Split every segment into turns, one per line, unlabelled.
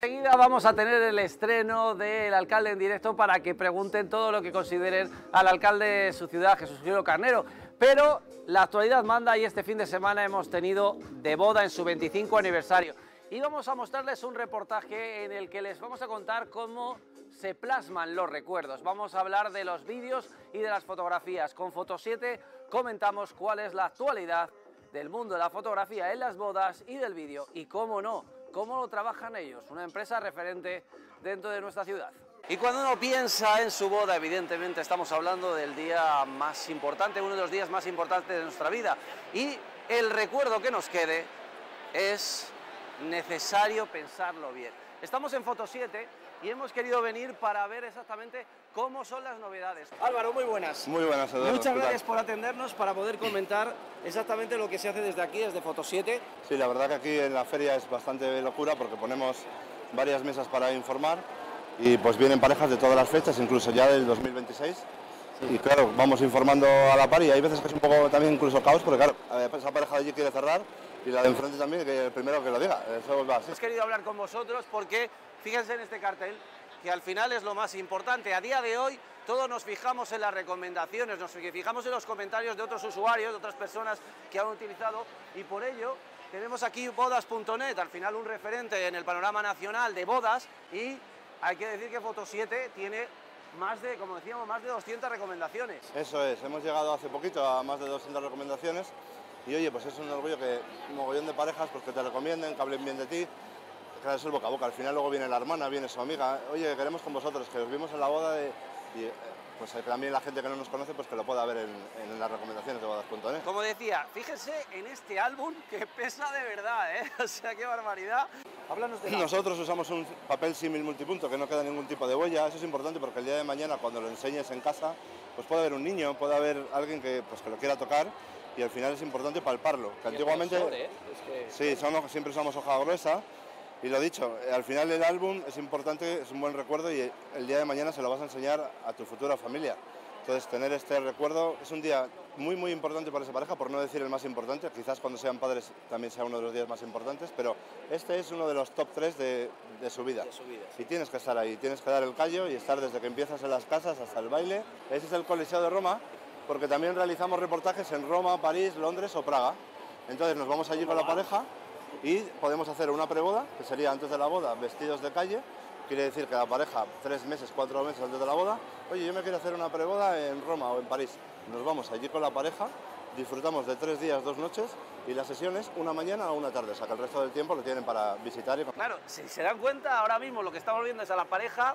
Enseguida vamos a tener el estreno del alcalde en directo para que pregunten todo lo que consideren al alcalde de su ciudad, Jesús Julio Carnero. Pero la actualidad manda y este fin de semana hemos tenido de boda en su 25 aniversario. Y vamos a mostrarles un reportaje en el que les vamos a contar cómo se plasman los recuerdos. Vamos a hablar de los vídeos y de las fotografías. Con Foto 7 comentamos cuál es la actualidad del mundo de la fotografía en las bodas y del vídeo y cómo no ¿Cómo lo trabajan ellos? Una empresa referente dentro de nuestra ciudad. Y cuando uno piensa en su boda, evidentemente estamos hablando del día más importante, uno de los días más importantes de nuestra vida. Y el recuerdo que nos quede es necesario pensarlo bien. Estamos en Foto 7 y hemos querido venir para ver exactamente cómo son las novedades. Álvaro, muy
buenas. Muy buenas, Eduardo. Muchas gracias por
atendernos para poder comentar exactamente lo que se hace
desde aquí, desde Foto 7. Sí, la verdad que aquí en la feria es bastante locura porque ponemos varias mesas para informar y pues vienen parejas de todas las fechas, incluso ya del 2026. Y claro, vamos informando a la par y hay veces que es un poco también incluso caos porque claro, eh, esa pareja de allí quiere cerrar y la de enfrente también, que el primero que lo diga. Eso va así. Hemos querido hablar con vosotros porque
Fíjense en este cartel, que al final es lo más importante. A día de hoy todos nos fijamos en las recomendaciones, nos fijamos en los comentarios de otros usuarios, de otras personas que han utilizado y por ello tenemos aquí bodas.net, al final un referente en el panorama nacional de bodas y hay que decir que Foto 7 tiene más de, como decíamos, más de 200 recomendaciones.
Eso es, hemos llegado hace poquito a más de 200 recomendaciones y oye, pues es un orgullo que un mogollón de parejas pues que te recomienden, que hablen bien de ti, Claro, es el boca a boca. Al final luego viene la hermana, viene su amiga. Oye, queremos con vosotros, que os vimos en la boda de... Y, eh, pues también la gente que no nos conoce, pues que lo pueda ver en, las recomendaciones de bodas.net. Como
decía, fíjense en este álbum que pesa de verdad, ¿eh? O sea, qué barbaridad. Nosotros
usamos un papel símil multipunto, que no queda ningún tipo de huella. Eso es importante porque el día de mañana, cuando lo enseñes en casa, pues puede haber un niño, puede haber alguien que, pues, lo quiera tocar y al final es importante palparlo. Que antiguamente... ¿eh? Sí, somos, siempre usamos hoja gruesa y lo dicho, eh, al final el álbum es importante, es un buen recuerdo y eh, el día de mañana se lo vas a enseñar a tu futura familia. Entonces tener este recuerdo es un día muy muy importante para esa pareja, por no decir el más importante, quizás cuando sean padres también sea uno de los días más importantes, pero este es uno de los top 3 de, su vida. Y tienes que estar ahí, tienes que dar el callo y estar desde que empiezas en las casas hasta el baile. Ese es el Coliseo de Roma, porque también realizamos reportajes en Roma, París, Londres o Praga. Entonces nos vamos allí con la pareja y podemos hacer una preboda, que sería antes de la boda, vestidos de calle, quiere decir que la pareja tres meses, cuatro meses antes de la boda, oye, yo me quiero hacer una preboda en Roma o en París, nos vamos allí con la pareja, disfrutamos de tres días, dos noches y las sesiones una mañana o una tarde, o sea que el resto del tiempo lo tienen para visitar. Y... Claro, si se dan cuenta,
ahora mismo lo que estamos viendo es a la pareja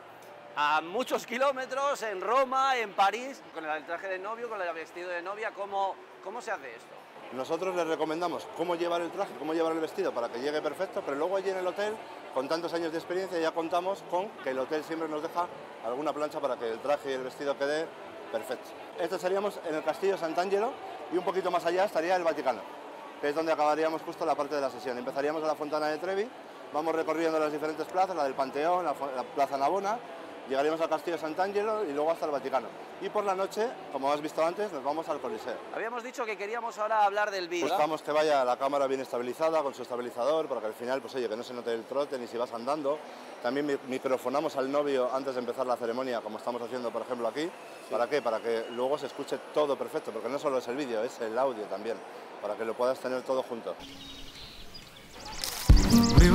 a muchos kilómetros, en Roma, en París, con el traje de novio, con el vestido de novia, cómo se hace esto?
Nosotros les recomendamos cómo llevar el traje, cómo llevar el vestido para que llegue perfecto, pero luego allí en el hotel, con tantos años de experiencia, ya contamos con que el hotel siempre nos deja alguna plancha para que el traje y el vestido quede perfecto. Esto estaríamos en el Castillo Sant'Angelo y un poquito más allá estaría el Vaticano, que es donde acabaríamos justo la parte de la sesión. Empezaríamos a la Fontana de Trevi, vamos recorriendo las diferentes plazas, la del Panteón, la, la Plaza Navona, llegaremos al Castillo Sant'Angelo y luego hasta el Vaticano. Y por la noche, como has visto antes, nos vamos al Coliseo.
Habíamos dicho que queríamos ahora hablar del vídeo. Buscamos
que vaya la cámara bien estabilizada, con su estabilizador, para que al final, pues oye, que no se note el trote ni si vas andando. También microfonamos al novio antes de empezar la ceremonia, como estamos haciendo, por ejemplo, aquí. ¿Para qué? Para que luego se escuche todo perfecto, porque no solo es el vídeo, es el audio también, para que lo puedas tener
todo junto.
We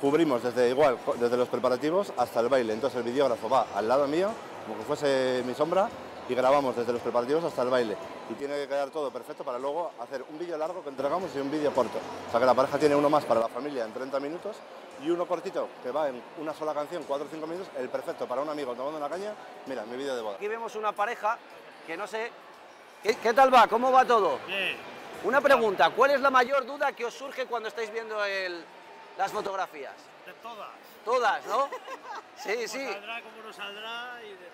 Cubrimos desde igual, desde los preparativos hasta el baile. Entonces el videógrafo va al lado mío, como que fuese mi sombra, y grabamos desde los preparativos hasta el baile. Y tiene que quedar todo perfecto para luego hacer un vídeo largo que entregamos y un vídeo corto. O sea que la pareja tiene uno más para la familia en 30 minutos y uno cortito que va en una sola canción, 4 o 5 minutos, el perfecto para un amigo tomando una caña. Mira, mi vídeo de boda.
Aquí vemos una pareja que no sé...
¿Qué, tal va? ¿Cómo va todo?
Una pregunta, ¿cuál es la mayor duda que os surge cuando estáis viendo las fotografías? De todas. Todas, ¿no? Sí, sí. saldrá,
cómo saldrá y de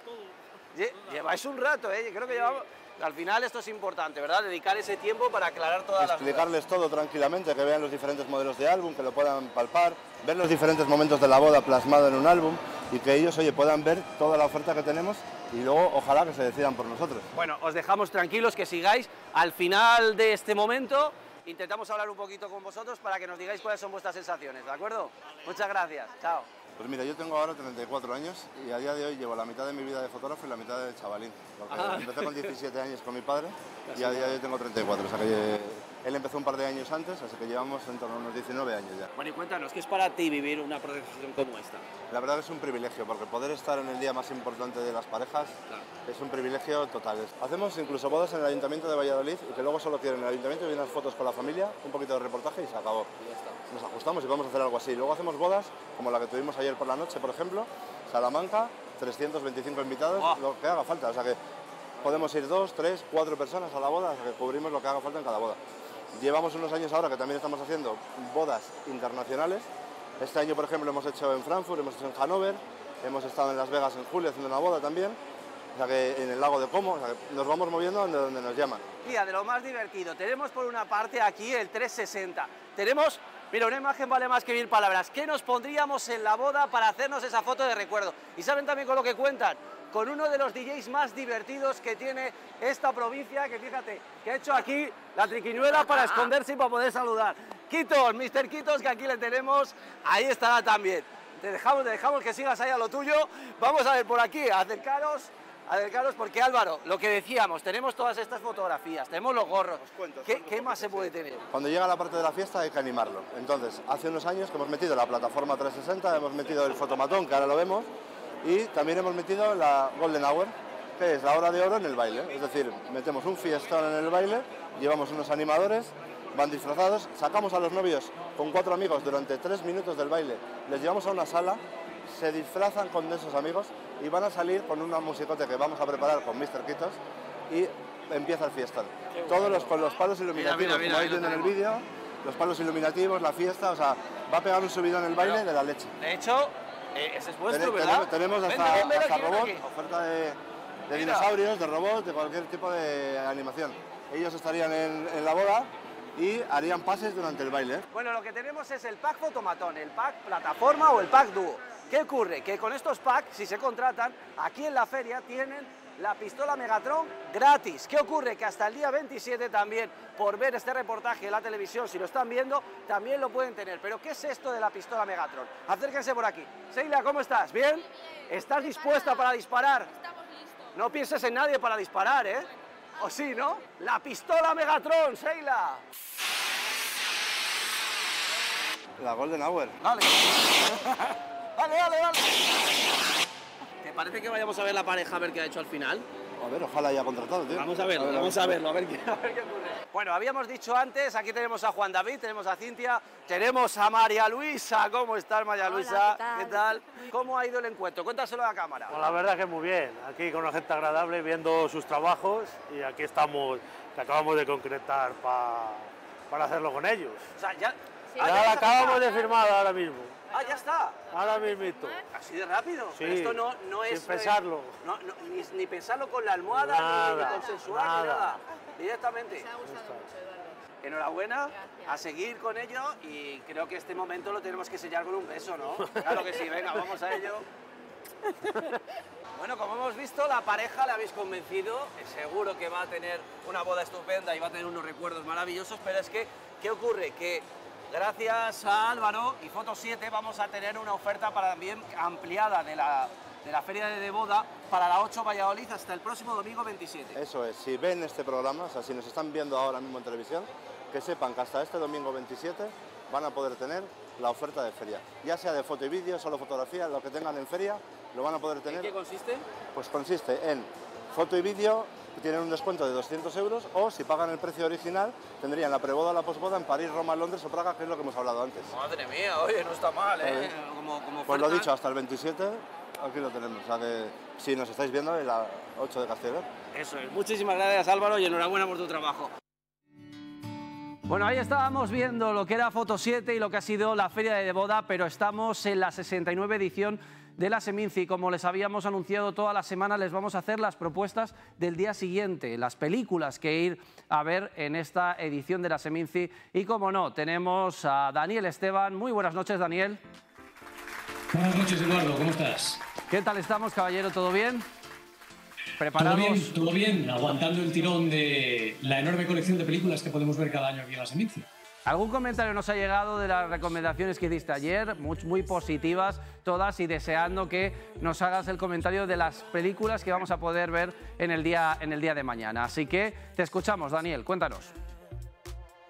todo. Lleváis un rato, ¿eh? Creo que llevamos... Al final esto es importante, ¿verdad? Dedicar ese
tiempo para aclarar todas las las Explicarles todo tranquilamente, que vean los diferentes modelos de álbum, que lo puedan palpar, ver los diferentes momentos de la boda plasmado en un álbum y que ellos, oye, puedan ver toda la oferta que tenemos y luego ojalá que se decidan por nosotros.
Bueno, os dejamos tranquilos que sigáis. Al final de
este momento
intentamos hablar un poquito con vosotros para que nos digáis cuáles son vuestras sensaciones, ¿de acuerdo?
Muchas gracias, chao. Pues mira, yo tengo ahora 34 años y a día de hoy llevo la mitad de mi vida de fotógrafo y la mitad de chavalín. Ah. empecé con 17 años con mi padre y a día de hoy tengo 34, o sea él empezó un par de años antes, así que llevamos en torno a unos 19 años ya. Bueno, y cuéntanos, ¿qué es para ti vivir una procesión como esta? La verdad es un privilegio, porque poder estar en el día más importante de las parejas es un privilegio total. Hacemos incluso bodas en el Ayuntamiento de Valladolid y que luego solo quieren el Ayuntamiento y unas fotos con la familia, un poquito de reportaje y se acabó. Nos ajustamos y vamos a hacer algo así. Luego hacemos bodas, como la que tuvimos ayer por la noche, por ejemplo, Salamanca, 325 invitados, lo que haga falta. O sea que podemos ir dos, tres, cuatro personas a la boda, o que cubrimos lo que haga falta en cada boda. Llevamos unos años ahora que también estamos haciendo bodas internacionales. Este año, por ejemplo, hemos hecho en Frankfurt, hemos hecho en Hannover, hemos estado en Las Vegas en julio haciendo una boda también, o sea que en el lago de Como, o sea nos vamos moviendo donde, nos llaman.
Tía de lo más divertido, tenemos por una parte aquí el 360, tenemos, mira, una imagen vale más que mil palabras, ¿qué nos pondríamos en la boda para hacernos esa foto de recuerdo? Y saben también con lo que cuentan, con uno de los DJs más divertidos que tiene esta provincia, que fíjate, que ha hecho aquí la triquiñuela para esconderse y para poder saludar. Quitos, Mr. Quitos, que aquí le tenemos, ahí estará también. Te dejamos, te dejamos que sigas ahí a lo tuyo. Vamos a ver por aquí, acercaros. Acercaros porque Álvaro, lo que decíamos, tenemos todas estas fotografías, tenemos los gorros. ¿Qué, ¿Qué, más se puede tener?
Cuando llega la parte de la fiesta hay que animarlo. Entonces, hace unos años que hemos metido la plataforma 360, hemos metido el fotomatón, que ahora lo vemos, y también hemos metido la Golden Hour, que es la hora de oro en el baile. Es decir, metemos un fiestón en el baile, llevamos unos animadores, van disfrazados, sacamos a los novios con cuatro amigos durante tres minutos del baile, les llevamos a una sala, se disfrazan con esos amigos y van a salir con una musicote que vamos a preparar con Mr. Quitos y empieza el fiestón. Todos los, con los palos iluminativos, en el vídeo, los palos iluminativos, la fiesta, o sea, va a pegar un subidón en el baile de la leche.
De hecho, eh, ese es Tenemos, hasta, robots,
oferta de, dinosaurios, de robots, de cualquier tipo de animación. Ellos estarían en, en la boda y harían pases durante el baile.
Bueno, lo que tenemos es el pack fotomatón, el pack plataforma o el pack dúo. ¿Qué ocurre? Que con estos packs, si se contratan, aquí en la feria tienen la pistola Megatron gratis. ¿Qué ocurre? Que hasta el día 27 también, por ver este reportaje en la televisión, si lo están viendo, también lo pueden tener. Pero ¿qué es esto de la pistola Megatron? Acérquense por aquí. Seila, ¿cómo estás? ¿Bien? bien estás dispuesta para disparar? Estamos listos. No pienses en nadie para disparar, ¿eh? ¿O sí, no? La pistola Megatron, Seila.
La Golden Hour. Dale.
dale, dale, dale
parece que vayamos a ver la
pareja a ver qué ha hecho al final?
A ver, ojalá haya contratado, tío. Vamos a verlo, vamos a verlo, a ver, qué, ocurre.
Bueno, habíamos dicho antes, aquí tenemos a Juan David, tenemos a Cintia, tenemos a María Luisa. ¿Cómo estás, María Luisa? ¿qué tal? ¿Cómo ha ido el encuentro? Cuéntaselo a la cámara.
Pues la verdad que muy bien, aquí con una gente agradable, viendo sus trabajos y aquí estamos, que acabamos de concretar para hacerlo con ellos. O
sea, ya... acabamos
de firmar ahora mismo.
Ah, ya está. Ahora mismo. Así de rápido. esto no, no es. Sin eh, pensarlo. ni, pensarlo con la almohada, ni consensuar, ni nada. Directamente. Enhorabuena, a seguir con ello y creo que este momento lo tenemos que sellar con un beso, ¿no? Claro que sí, venga, vamos a ello. Bueno, como hemos visto, la pareja la habéis convencido. Seguro que va a tener una boda estupenda y va a tener unos recuerdos maravillosos, pero es que, ¿qué ocurre? Que Gracias a Álvaro y Foto 7 vamos a tener una oferta para también ampliada de la, de la Feria de Boda para la 8 Valladolid hasta el próximo domingo 27.
Eso es, si ven este programa, o sea, si nos están viendo ahora mismo en televisión, que sepan que hasta este domingo 27 van a poder tener la oferta de feria. Ya sea de foto y vídeo, solo fotografía, lo que tengan en feria, lo van a poder tener. ¿En qué consiste? Pues consiste en foto y vídeo, tienen un descuento de 200 euros o si pagan el precio original tendrían la preboda o la posboda en París, Roma, Londres o Praga, que es lo que hemos hablado antes.
Madre mía, oye, no está mal, ¿eh? pues lo dicho,
hasta el 27 aquí lo tenemos. O sea si nos estáis viendo, es la 8 de Castellón.
Eso es. Muchísimas gracias Álvaro y enhorabuena por tu trabajo. Bueno, ahí estábamos viendo lo que era Foto 7 y lo que ha sido la feria de boda, pero estamos en la 69 edición de la Seminci. Como les habíamos anunciado toda la semana, les vamos a hacer las propuestas del día siguiente, las películas que ir a ver en esta edición de la Seminci. Y como no, tenemos a Daniel Esteban. Muy buenas noches, Daniel.
Buenas noches, Eduardo. ¿Cómo estás?
¿Qué tal estamos, caballero? ¿Todo bien?
¿Preparados? Todo bien, aguantando el tirón de la enorme colección de películas que podemos ver cada año aquí en la Seminci.
¿Algún comentario nos ha llegado de las recomendaciones que hiciste ayer? Muy, positivas todas y deseando que nos hagas el comentario de las películas que vamos a poder ver en el día, en el día de mañana. Así que te escuchamos, Daniel, cuéntanos.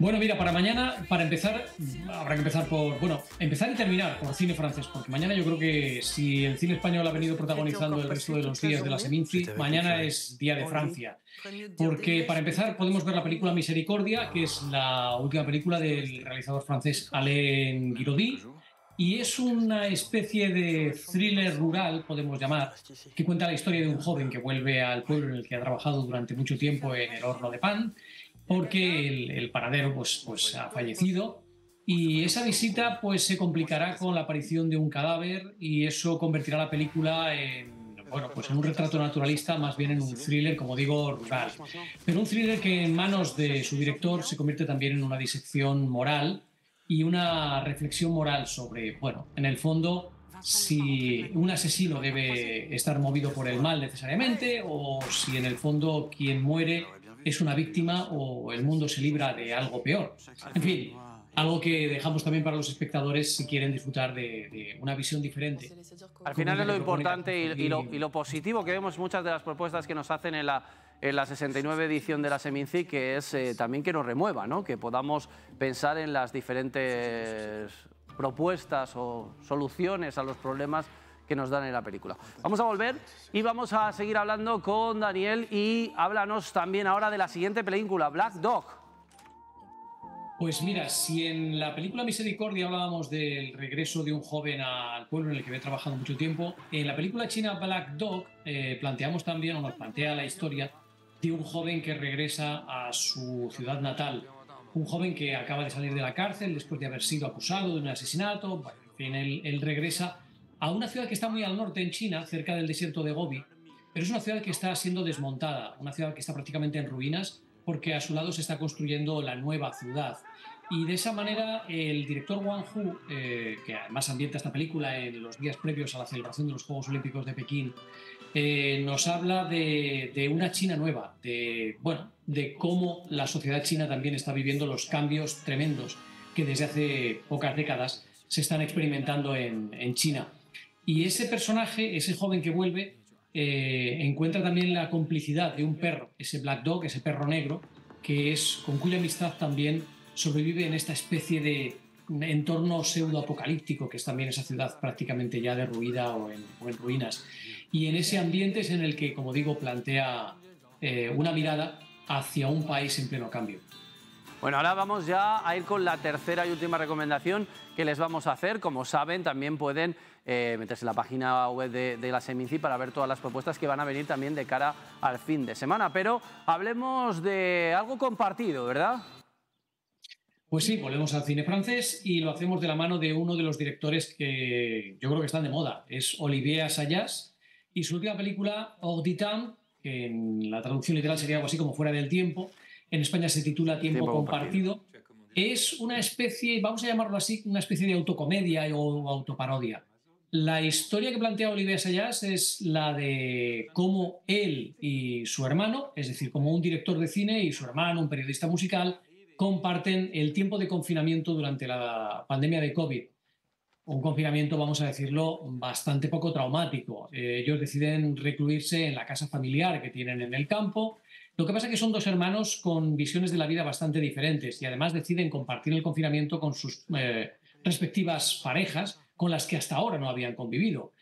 Bueno, mira, para mañana, para empezar, habrá que empezar por. Bueno, empezar y terminar por cine francés, porque mañana yo creo que si el cine español ha venido protagonizando el resto de los días de la Seminci, mañana es Día de Francia. Porque este para empezar, podemos ver la película Misericordia, que es la última película del realizador francés Alain Giraudy. Y es una especie de thriller rural, podemos llamar, que cuenta la historia de un joven que vuelve al pueblo en el que ha trabajado durante mucho tiempo en el horno de pan porque el, paradero pues, pues ha fallecido y esa visita pues se complicará con la aparición de un cadáver y eso convertirá la película en bueno, pues en un retrato naturalista, más bien en un thriller, como digo, rural. Pero un thriller que en manos de su director se convierte también en una disección moral y una reflexión moral sobre, bueno, en el fondo, si un asesino debe estar movido por el mal necesariamente o si en el fondo quien muere es una víctima o el mundo se libra de algo peor. En fin, algo que dejamos también para los espectadores si quieren disfrutar de, una visión diferente. Al final es lo importante
y, lo, positivo que vemos muchas de las propuestas que nos hacen en la, en la 69 edición de la Seminci, que es eh, también que nos remueva, ¿no? que podamos pensar en las diferentes propuestas o soluciones a los problemas que nos dan en la película. Vamos a volver y vamos a seguir hablando con Daniel y háblanos también ahora de la siguiente película, Black Dog.
Pues mira, si en la película Misericordia hablábamos del regreso de un joven al pueblo en el que había trabajado mucho tiempo, en la película china Black Dog eh, planteamos también, o nos plantea la historia de un joven que regresa a su ciudad natal. Un joven que acaba de salir de la cárcel después de haber sido acusado de un asesinato. en fin, él regresa a una ciudad que está muy al norte en China, cerca del desierto de Gobi, pero es una ciudad que está siendo desmontada, una ciudad que está prácticamente en ruinas porque a su lado se está construyendo la nueva ciudad. Y de esa manera el director Wang Hu, eh, que además ambienta esta película en los días previos a la celebración de los Juegos Olímpicos de Pekín, eh, nos habla de, una China nueva, de, bueno, de cómo la sociedad china también está viviendo los cambios tremendos que desde hace pocas décadas se están experimentando en China. Y ese personaje, ese joven que vuelve, eh, encuentra también la complicidad de un perro, ese Black Dog, ese perro negro, que es con cuya amistad también sobrevive en esta especie de entorno pseudo-apocalíptico, que es también esa ciudad prácticamente ya derruida o en, ruinas. Y en ese ambiente es en el que, como digo, plantea eh, una mirada hacia un país en pleno cambio.
Bueno, ahora vamos ya a ir con la tercera y última recomendación que les vamos a hacer. Como saben, también pueden eh, meterse en la página web de, la Seminci para ver todas las propuestas que van a venir también de cara al fin de semana. Pero hablemos de algo compartido, ¿verdad?
Pues sí, volvemos al cine francés y lo hacemos de la mano de uno de los directores que yo creo que están de moda. Es Olivier Assayas y su última película, Hors que en la traducción literal sería algo así como Fuera del Tiempo. En España se titula Tiempo, compartido. Es una especie, vamos a llamarlo así, una especie de autocomedia o autoparodia. La historia que plantea Olivier Sayas es la de cómo él y su hermano, es decir, como un director de cine y su hermano, un periodista musical, comparten el tiempo de confinamiento durante la pandemia de COVID. Un confinamiento, vamos a decirlo, bastante poco traumático. Eh, ellos deciden recluirse en la casa familiar que tienen en el campo. Lo que pasa es que son dos hermanos con visiones de la vida bastante diferentes y además deciden compartir el confinamiento con sus eh, respectivas parejas con las que hasta ahora no habían convivido.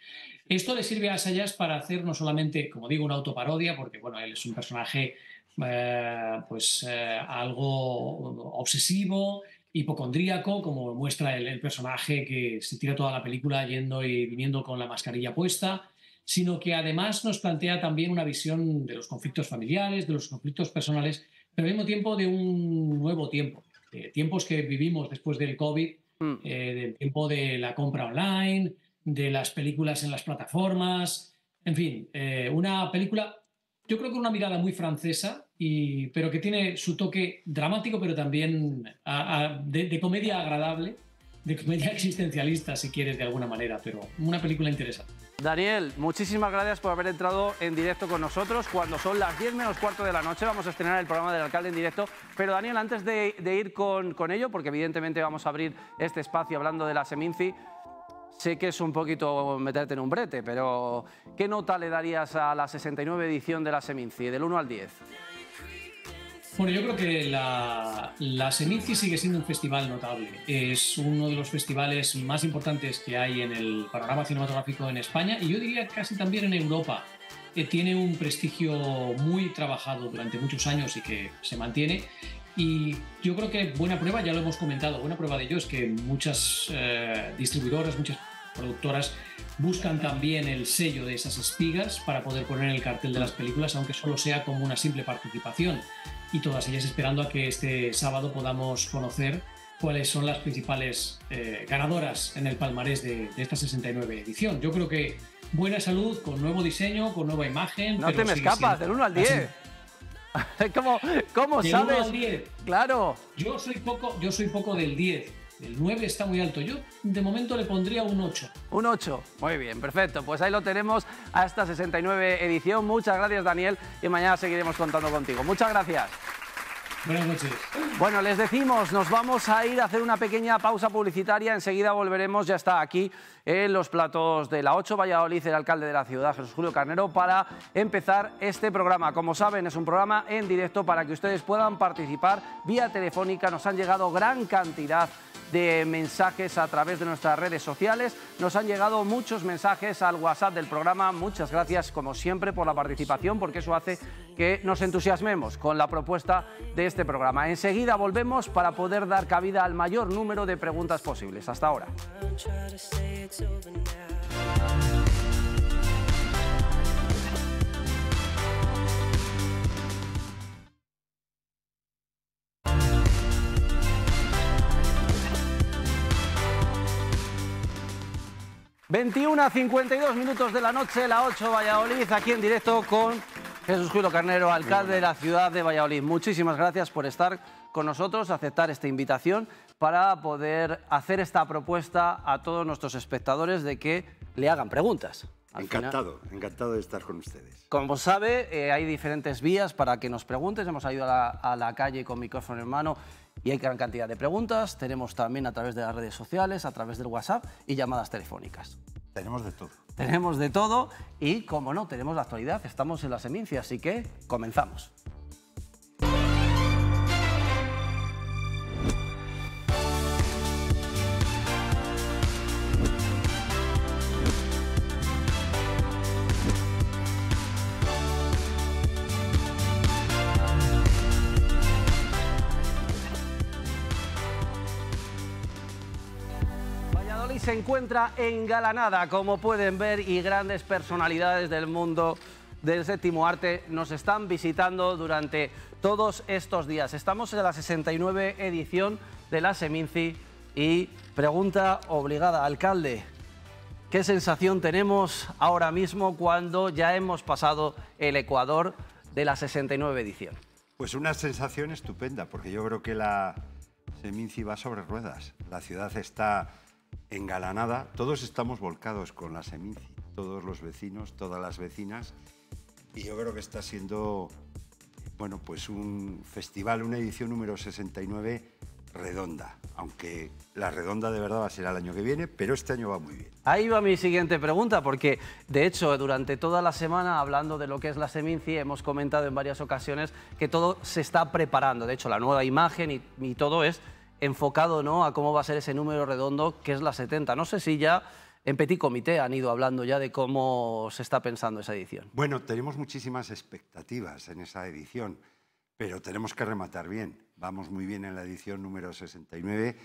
Esto le sirve a Sayas para hacer no solamente, como digo, una autoparodia, porque bueno, él es un personaje eh, pues eh, algo obsesivo, hipocondríaco, como muestra el, el, personaje que se tira toda la película yendo y viniendo con la mascarilla puesta, sino que además nos plantea también una visión de los conflictos familiares, de los conflictos personales, pero al mismo tiempo de un nuevo tiempo, de tiempos que vivimos después del COVID Mm. Eh, del tiempo de la compra online, de las películas en las plataformas, en fin, eh, una película, yo creo que una mirada muy francesa, y, pero que tiene su toque dramático, pero también de comedia agradable, de comedia existencialista, si quieres, de alguna manera, pero una película interesante.
Daniel, muchísimas gracias por haber entrado en directo con nosotros. Cuando son las 10 menos cuarto de la noche vamos a estrenar el programa del alcalde en directo. Pero Daniel, antes de, ir con, con, ello, porque evidentemente vamos a abrir este espacio hablando de la Seminci, sé que es un poquito meterte en un brete, pero ¿qué nota le darías a la 69 edición de la Seminci, del 1 al 10?
Bueno, yo creo que la, la sigue siendo un festival notable. Es uno de los festivales más importantes que hay en el panorama cinematográfico en España y yo diría casi también en Europa. Que eh, tiene un prestigio muy trabajado durante muchos años y que se mantiene. Y yo creo que buena prueba, ya lo hemos comentado, buena prueba de ello es que muchas eh, distribuidoras, muchas productoras buscan también el sello de esas espigas para poder poner en el cartel de las películas, aunque solo sea como una simple participación y todas ellas esperando a que este sábado podamos conocer cuáles son las principales eh, ganadoras en el palmarés de, esta 69 edición. Yo creo que buena salud, con nuevo diseño, con nueva imagen. No te me escapas, del 1 al 10. ¿Cómo, cómo al 10. Claro. Yo soy, poco, yo soy poco del 10, el 9 está muy alto. Yo de momento le pondría un 8.
Un 8. Muy bien, perfecto. Pues ahí lo tenemos a esta 69 edición. Muchas gracias, Daniel. Y mañana seguiremos contando contigo. Muchas gracias. Buenas noches. Bueno, les decimos, nos vamos a ir a hacer una pequeña pausa publicitaria. Enseguida volveremos, ya está aquí en los platos de la 8 Valladolid, el alcalde de la ciudad, Jesús Julio Carnero, para empezar este programa. Como saben, es un programa en directo para que ustedes puedan participar vía telefónica. Nos han llegado gran cantidad de mensajes a través de nuestras redes sociales. Nos han llegado muchos mensajes al WhatsApp del programa. Muchas gracias, como siempre, por la participación, porque eso hace que nos entusiasmemos con la propuesta de este programa. Enseguida volvemos para poder dar cabida al mayor número de preguntas posibles. Hasta ahora. 21 a 52 minutos de la noche, la 8 Valladolid, aquí en directo con Jesús Julio Carnero, alcalde de la ciudad de Valladolid. Muchísimas gracias por estar con nosotros, aceptar esta invitación para poder hacer esta propuesta a todos nuestros espectadores de que le hagan preguntas
encantado, encantado de estar con ustedes.
Como sabe, eh, hay diferentes vías para que nos preguntes. Hemos ido a la, calle con micrófono en mano y hay gran cantidad de preguntas. Tenemos también a través de las redes sociales, a través del WhatsApp y llamadas telefónicas. Tenemos de todo. Tenemos de todo y, como no, tenemos la actualidad. Estamos en la semincia, así que comenzamos. se encuentra engalanada, como pueden ver, y grandes personalidades del mundo del séptimo arte nos están visitando durante todos estos días. Estamos en la 69 edición de la Seminci y pregunta obligada, alcalde, ¿qué sensación tenemos ahora mismo cuando ya hemos pasado el Ecuador de la 69 edición?
Pues una sensación estupenda, porque yo creo que la Seminci va sobre ruedas. La ciudad está engalanada, todos estamos volcados con la SEMINCI, todos los vecinos, todas las vecinas, y yo creo que está siendo bueno, pues un festival, una edición número 69 redonda, aunque la redonda de verdad va a ser el año que viene, pero este año va muy
bien. Ahí va mi siguiente pregunta, porque de hecho durante toda la semana hablando de lo que es la Seminci hemos comentado en varias ocasiones que todo se está preparando, de hecho la nueva imagen y todo es enfocado ¿no? a cómo va a ser ese número redondo que es la 70. No sé si ya en
Petit Comité
han ido hablando ya de cómo se está pensando esa edición.
Bueno, tenemos muchísimas expectativas en esa edición, pero tenemos que rematar bien. Vamos muy bien en la edición número 69.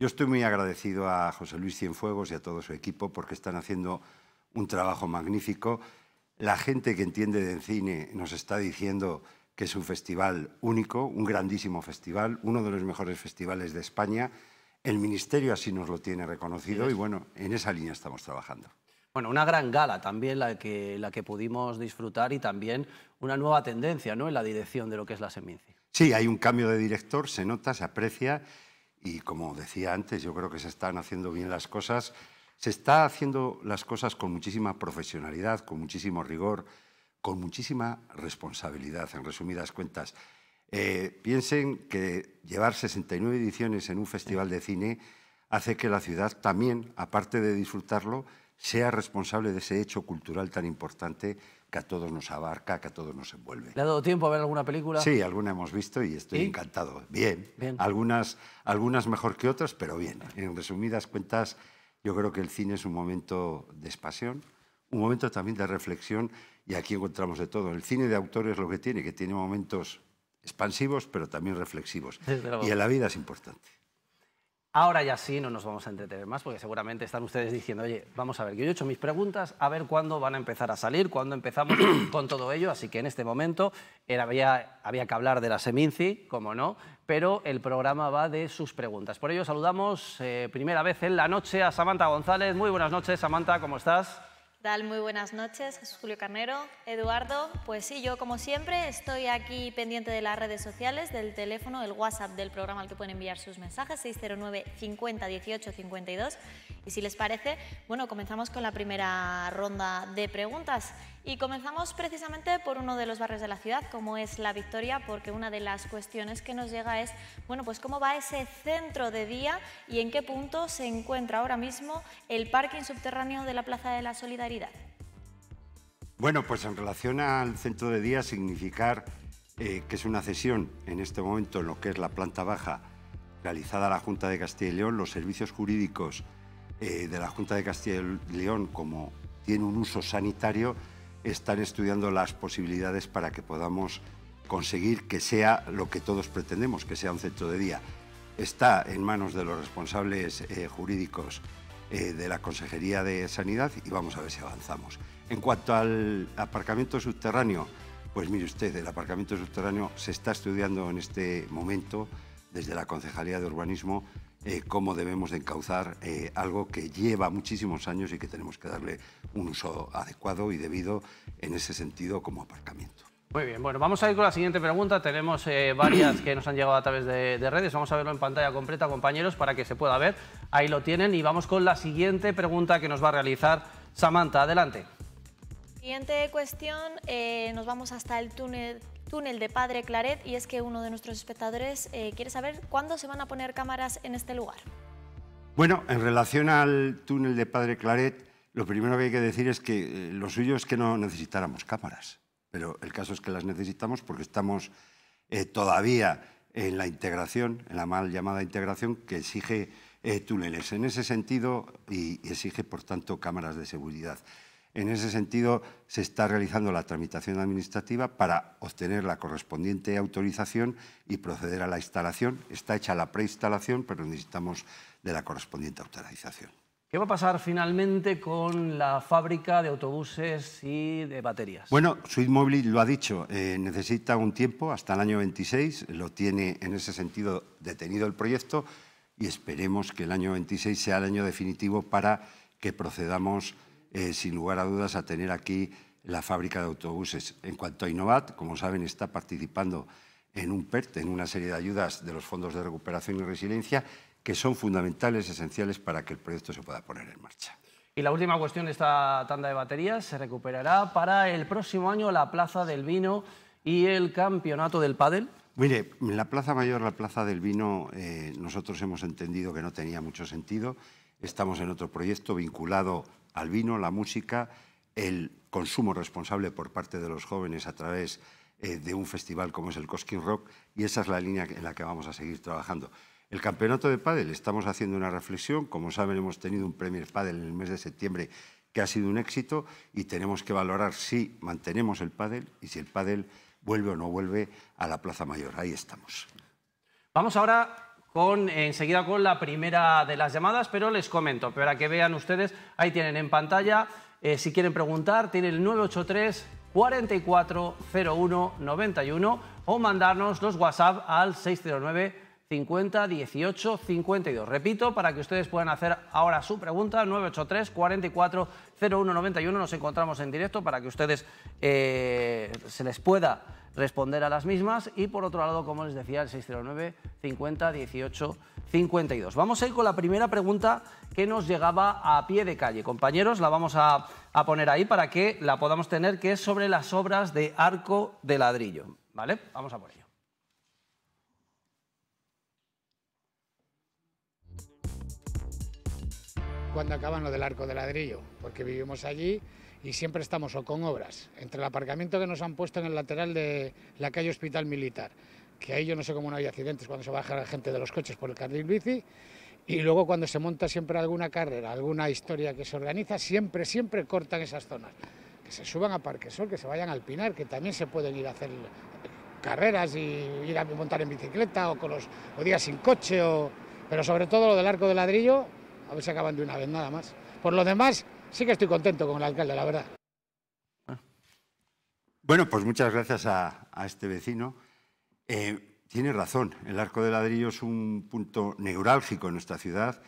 Yo estoy muy agradecido a José Luis Cienfuegos y a todo su equipo porque están haciendo un trabajo magnífico. La gente que entiende de cine nos está diciendo que es un festival único, un grandísimo festival, uno de los mejores festivales de España. El Ministerio así nos lo tiene reconocido y bueno, en esa línea estamos trabajando.
Bueno, una gran gala también la que, la que pudimos disfrutar y también una nueva tendencia ¿no? en la dirección de lo que es la Seminci.
Sí, hay un cambio de director, se nota, se aprecia y como decía antes, yo creo que se están haciendo bien las cosas. Se está haciendo las cosas con muchísima profesionalidad, con muchísimo rigor, con muchísima responsabilidad, en resumidas cuentas. Eh, piensen que llevar 69 ediciones en un festival de cine hace que la ciudad también, aparte de disfrutarlo, sea responsable de ese hecho cultural tan importante que a todos nos abarca, que a todos nos envuelve.
¿Le ha dado tiempo a ver alguna película? Sí,
alguna hemos visto y estoy encantado. Bien, Algunas, algunas mejor que otras, pero bien. En resumidas cuentas, yo creo que el cine es un momento de expansión, un momento también de reflexión y aquí encontramos de todo. El cine de autores es lo que tiene, que tiene momentos expansivos, pero también reflexivos. Y en la vida es importante.
Ahora ya sí, no nos vamos a entretener más, porque seguramente están ustedes diciendo, oye, vamos a ver, yo he hecho mis preguntas, a ver cuándo van a empezar a salir, cuándo empezamos con todo ello. Así que en este momento había, que hablar de la Seminci, como no, pero el programa va de sus preguntas. Por ello saludamos eh, primera vez en la noche a Samantha González. Muy buenas noches, Samantha, ¿cómo estás?
muy buenas noches, Jesús Julio Carnero. Eduardo, pues sí, yo como siempre estoy aquí pendiente de las redes sociales, del teléfono, el WhatsApp del programa al que pueden enviar sus mensajes, 609 50 18 52. Y si les parece, bueno, comenzamos con la primera ronda de preguntas. Y comenzamos precisamente por uno de los barrios de la ciudad, como es La Victoria, porque una de las cuestiones que nos llega es, bueno, pues cómo va ese centro de día y en qué punto se encuentra ahora mismo el parking subterráneo de la Plaza de la Solidaridad.
Bueno, pues en relación al centro de día, significar eh, que es una cesión en este momento en lo que es la planta baja realizada a la Junta de Castilla y León, los servicios jurídicos eh, de la Junta de Castilla y León, como tiene un uso sanitario, están estudiando las posibilidades para que podamos conseguir que sea lo que todos pretendemos, que sea un centro de día. Está en manos de los responsables eh, jurídicos eh, de la Consejería de Sanidad y vamos a ver si avanzamos. En cuanto al aparcamiento subterráneo, pues mire usted, el aparcamiento subterráneo se está estudiando en este momento desde la Concejalía de Urbanismo eh, cómo debemos de encauzar eh, algo que lleva muchísimos años y que tenemos que darle un uso adecuado y debido en ese sentido como aparcamiento.
Muy bien, bueno, vamos a ir con la siguiente pregunta. Tenemos eh, varias que nos han llegado a través de, redes. Vamos a verlo en pantalla completa, compañeros, para que se pueda ver. Ahí lo tienen y vamos con la siguiente pregunta que nos va a realizar Samantha. Adelante.
Siguiente cuestión, nos vamos hasta el túnel túnel de Padre Claret y es que uno de nuestros espectadores eh, quiere saber cuándo se van a poner cámaras en este lugar.
Bueno, en relación al túnel de Padre Claret, lo primero que hay que decir es que eh, lo suyo es que no necesitáramos cámaras, pero el caso es que las necesitamos porque estamos eh, todavía en la integración, en la mal llamada integración que exige túneles en ese sentido y exige, por tanto, cámaras de seguridad. En ese sentido, se está realizando la tramitación administrativa para obtener la correspondiente autorización y proceder a la instalación. Está hecha la preinstalación, pero necesitamos de la correspondiente autorización.
¿Qué va a pasar finalmente con la fábrica de autobuses y de baterías?
Bueno, Suite lo ha dicho, eh, necesita un tiempo hasta el año 26, lo tiene en ese sentido detenido el proyecto y esperemos que el año 26 sea el año definitivo para que procedamos eh, sin lugar a dudas, a tener aquí la fábrica de autobuses. En cuanto a Innovat, como saben, está participando en un PERT, en una serie de ayudas de los fondos de recuperación y resiliencia, que son fundamentales, esenciales para que el proyecto se pueda poner en marcha.
Y la última cuestión de esta tanda de baterías se recuperará para el próximo año la Plaza del Vino y el Campeonato del Padel?
Mire, la Plaza Mayor, la Plaza del Vino, eh, nosotros hemos entendido que no tenía mucho sentido. Estamos en otro proyecto vinculado al vino, la música, el consumo responsable por parte de los jóvenes a través eh, de un festival como es el Cosquín Rock y esa es la línea en la que vamos a seguir trabajando. El campeonato de pádel, estamos haciendo una reflexión, como saben hemos tenido un Premier Pádel en el mes de septiembre que ha sido un éxito y tenemos que valorar si mantenemos el pádel y si el pádel vuelve o no vuelve a la Plaza Mayor. Ahí estamos.
Vamos ahora enseguida con la primera de las llamadas, pero les comento, para que vean ustedes, ahí tienen en pantalla, eh, si quieren preguntar, tienen el 983 440191 o mandarnos los WhatsApp al 609 50 52. Repito, para que ustedes puedan hacer ahora su pregunta, 983 440191. Nos encontramos en directo para que ustedes eh, se les pueda responder a las mismas y por otro lado, como les decía, el 609 50 18 52. Vamos a ir con la primera pregunta que nos llegaba a pie de calle. Compañeros, la vamos a, poner ahí para que la podamos tener, que es sobre las obras de arco de ladrillo. ¿Vale? Vamos a por ello.
¿Cuándo acaban lo del arco de ladrillo? Porque vivimos allí y siempre estamos o con obras, entre el aparcamiento que nos han puesto en el lateral de la calle Hospital Militar, que ahí yo no sé cómo no hay accidentes cuando se baja la gente de los coches por el carril bici, y luego cuando se monta siempre alguna carrera, alguna historia que se organiza, siempre, siempre cortan esas zonas. Que se suban a Parquesol, que se vayan al Pinar, que también se pueden ir a hacer eh, carreras y ir a montar en bicicleta o con los o días sin coche, o, pero sobre todo lo del arco de ladrillo, a ver si acaban de una vez nada más. Por lo demás, sí que estoy contento con el alcalde, la verdad.
Bueno, pues muchas gracias a, este vecino. Eh, tiene razón, el arco de ladrillo es un punto neurálgico en nuestra ciudad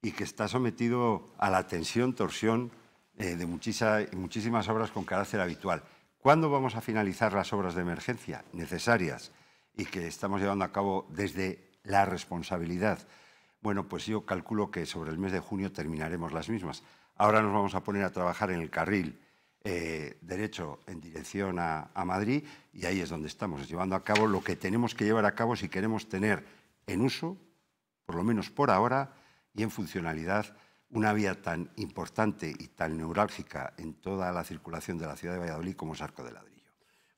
y que está sometido a la tensión, torsión eh, de muchísimas obras con carácter habitual. ¿Cuándo vamos a finalizar las obras de emergencia necesarias y que estamos llevando a cabo desde la responsabilidad? Bueno, pues yo calculo que sobre el mes de junio terminaremos las mismas. Ahora nos vamos a poner a trabajar en el carril eh, derecho en dirección a, Madrid y ahí es donde estamos, llevando a cabo lo que tenemos que llevar a cabo si queremos tener en uso, por lo menos por ahora, y en funcionalidad, una vía tan importante y tan neurálgica en toda la circulación de la ciudad de Valladolid como es Arco de Ladrillo.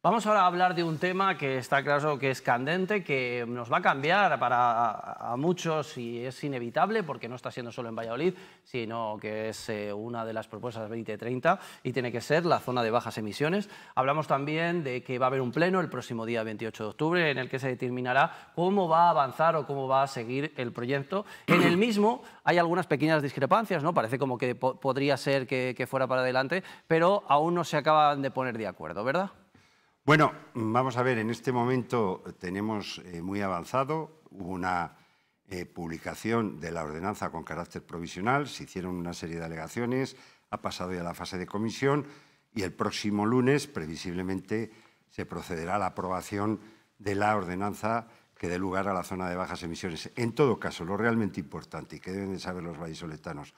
Vamos ahora a hablar de un tema que está claro que es candente, que nos va a cambiar para a, muchos y es inevitable porque no está siendo solo en Valladolid, sino que es eh, una de las propuestas 2030 y tiene que ser la zona de bajas emisiones. Hablamos también de que va a haber un pleno el próximo día 28 de octubre en el que se determinará cómo va a avanzar o cómo va a seguir el proyecto. En el mismo hay algunas pequeñas discrepancias, ¿no? Parece como que podría ser que fuera para adelante, pero aún no se acaban de poner de acuerdo, ¿verdad?
Bueno, vamos a ver, en este momento tenemos eh, muy avanzado, una eh, publicación de la ordenanza con carácter provisional, se hicieron una serie de alegaciones, ha pasado ya la fase de comisión y el próximo lunes, previsiblemente, se procederá a la aprobación de la ordenanza que dé lugar a la zona de bajas emisiones. En todo caso, lo realmente importante y que deben saber los vallisoletanos,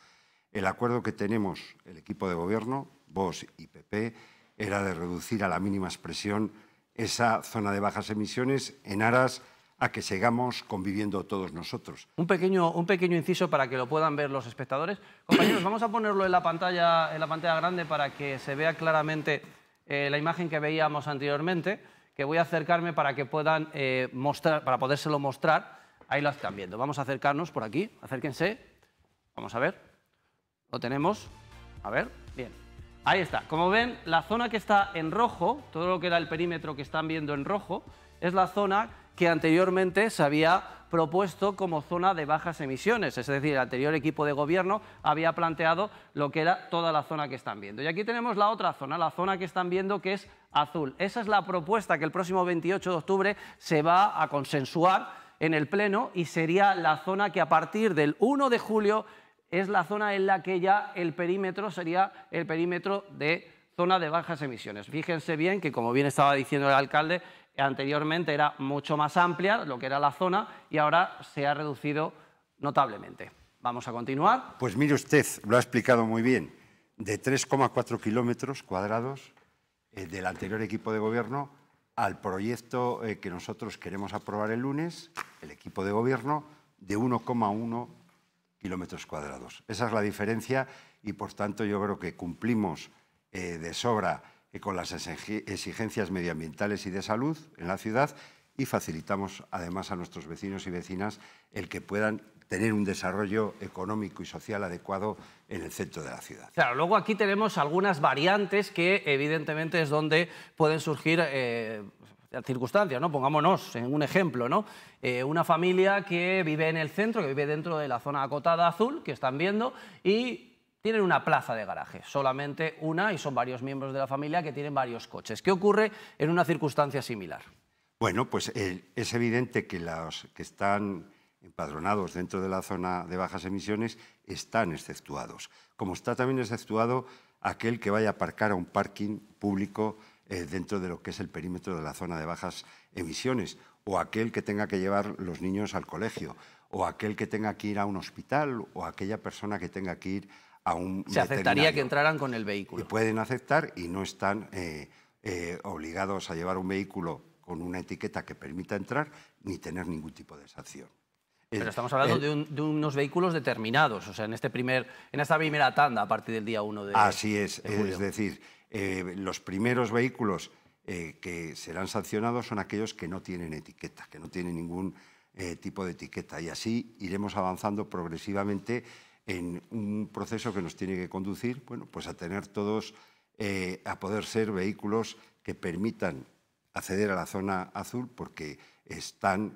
el acuerdo que tenemos el equipo de gobierno, vos y PP, era de reducir a la mínima expresión esa zona de bajas emisiones en aras a que sigamos conviviendo todos nosotros. Un
pequeño, un pequeño inciso para que lo puedan ver los espectadores. Compañeros, vamos a ponerlo en la pantalla, en la pantalla grande para que se vea claramente eh, la imagen que veíamos anteriormente, que voy a acercarme para que puedan eh, mostrar, para podérselo mostrar. Ahí lo están viendo. Vamos a acercarnos por aquí. Acérquense. Vamos a ver. Lo tenemos. A ver. Bien. Ahí está. Como ven, la zona que está en rojo, todo lo que era el perímetro que están viendo en rojo, es la zona que anteriormente se había propuesto como zona de bajas emisiones, es decir, el anterior equipo de gobierno había planteado lo que era toda la zona que están viendo. Y aquí tenemos la otra zona, la zona que están viendo que es azul. Esa es la propuesta que el próximo 28 de octubre se va a consensuar en el Pleno y sería la zona que a partir del 1 de julio es la zona en la que ya el perímetro sería el perímetro de zona de bajas emisiones. Fíjense bien que, como bien estaba diciendo el alcalde, anteriormente era mucho más amplia lo que era la zona y ahora se ha reducido notablemente. Vamos a continuar.
Pues mire usted, lo ha explicado muy bien, de 3,4 kilómetros cuadrados eh, del anterior equipo de gobierno al proyecto eh, que nosotros queremos aprobar el lunes, el equipo de gobierno, de 1,1 kilómetros cuadrados. Esa es la diferencia y, por tanto, yo creo que cumplimos eh, de sobra eh, con las exigencias medioambientales y de salud en la ciudad y facilitamos, además, a nuestros vecinos y vecinas el que puedan tener un desarrollo económico y social adecuado en el centro de la ciudad.
Claro, luego aquí tenemos algunas variantes que evidentemente es donde pueden surgir eh, circunstancias, ¿no? Pongámonos en un ejemplo, ¿no? Eh, una familia que vive en el centro, que vive dentro de la zona acotada azul, que están viendo, y tienen una plaza de garaje, solamente una, y son varios miembros de la familia que tienen varios coches. ¿Qué ocurre en una circunstancia similar?
Bueno, pues eh, es evidente que los que están empadronados dentro de la zona de bajas emisiones están exceptuados, como está también exceptuado aquel que vaya a aparcar a un parking público eh, dentro de lo que es el perímetro de la zona de bajas emisiones, o aquel que tenga que llevar los niños al colegio, o aquel que tenga que ir a un hospital, o aquella persona que tenga que ir a un... Se aceptaría que entraran con el vehículo. Y pueden aceptar y no están eh, eh, obligados a llevar un vehículo con una etiqueta que permita entrar ni tener ningún tipo de sanción. Pero estamos hablando
de, unos vehículos determinados, o sea, en, este primer, en esta primera tanda a partir del día 1 de Así es, es
decir, eh, los primeros vehículos eh, que serán sancionados son aquellos que no tienen etiqueta, que no tienen ningún eh, tipo de etiqueta. Y así iremos avanzando progresivamente en un proceso que nos tiene que conducir bueno, pues a tener todos, a poder ser vehículos que permitan acceder a la zona azul porque están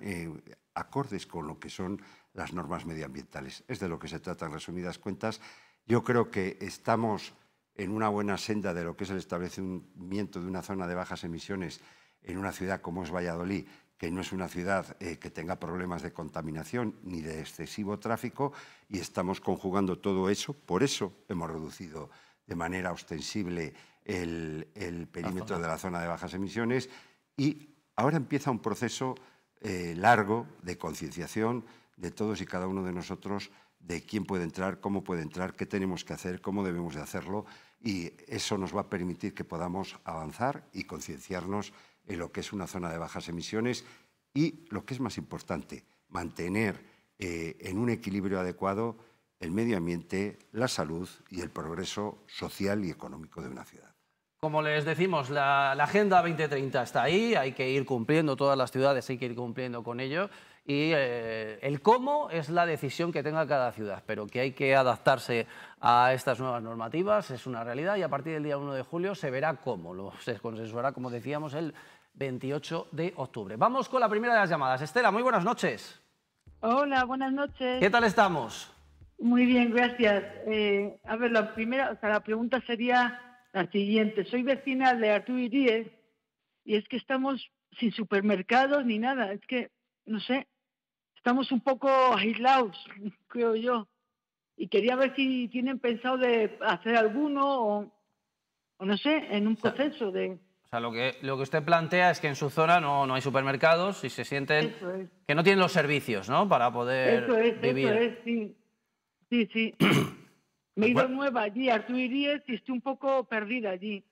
acordes con lo que son las normas medioambientales. Es de lo que se trata en resumidas cuentas. Yo creo que estamos en una buena senda de lo que es el establecimiento de una zona de bajas emisiones en una ciudad como es Valladolid, que no es una ciudad eh, que tenga problemas de contaminación ni de excesivo tráfico, y estamos conjugando todo eso. Por eso hemos reducido de manera ostensible el, perímetro de la zona de bajas emisiones y ahora empieza un proceso eh, largo de concienciación de todos y cada uno de nosotros de quién puede entrar, cómo puede entrar, qué tenemos que hacer, cómo debemos de hacerlo y eso nos va a permitir que podamos avanzar y concienciarnos en lo que es una zona de bajas emisiones y, lo que es más importante, mantener eh, en un equilibrio adecuado el medio ambiente, la salud y el progreso social y económico de una ciudad.
Como les decimos, la, la Agenda 2030 está ahí, hay que ir cumpliendo, todas las ciudades hay que ir cumpliendo con ello y eh, el cómo es la decisión que tenga cada ciudad, pero que hay que adaptarse a estas nuevas normativas es una realidad y a partir del día 1 de julio se verá cómo, lo, se consensuará, como decíamos, el 28 de octubre. Vamos con la primera de las llamadas. Estela, muy buenas noches.
Hola, buenas noches. ¿Qué
tal estamos?
Muy bien, gracias. Eh, a ver, la primera, o sea, la pregunta sería la siguiente. Soy vecina de y y es que estamos sin supermercados ni nada. Es que, no sé, estamos un poco aislados, creo yo. Y quería ver si tienen pensado de hacer alguno o, no sé, en un proceso de...
O sea, lo que, lo que usted plantea es que en su zona no, no hay supermercados y se sienten que no tienen los servicios, ¿no? Para poder eso es, Eso es,
sí. Sí, sí. Me he ido nueva allí, a Irías, y estoy un poco perdida allí.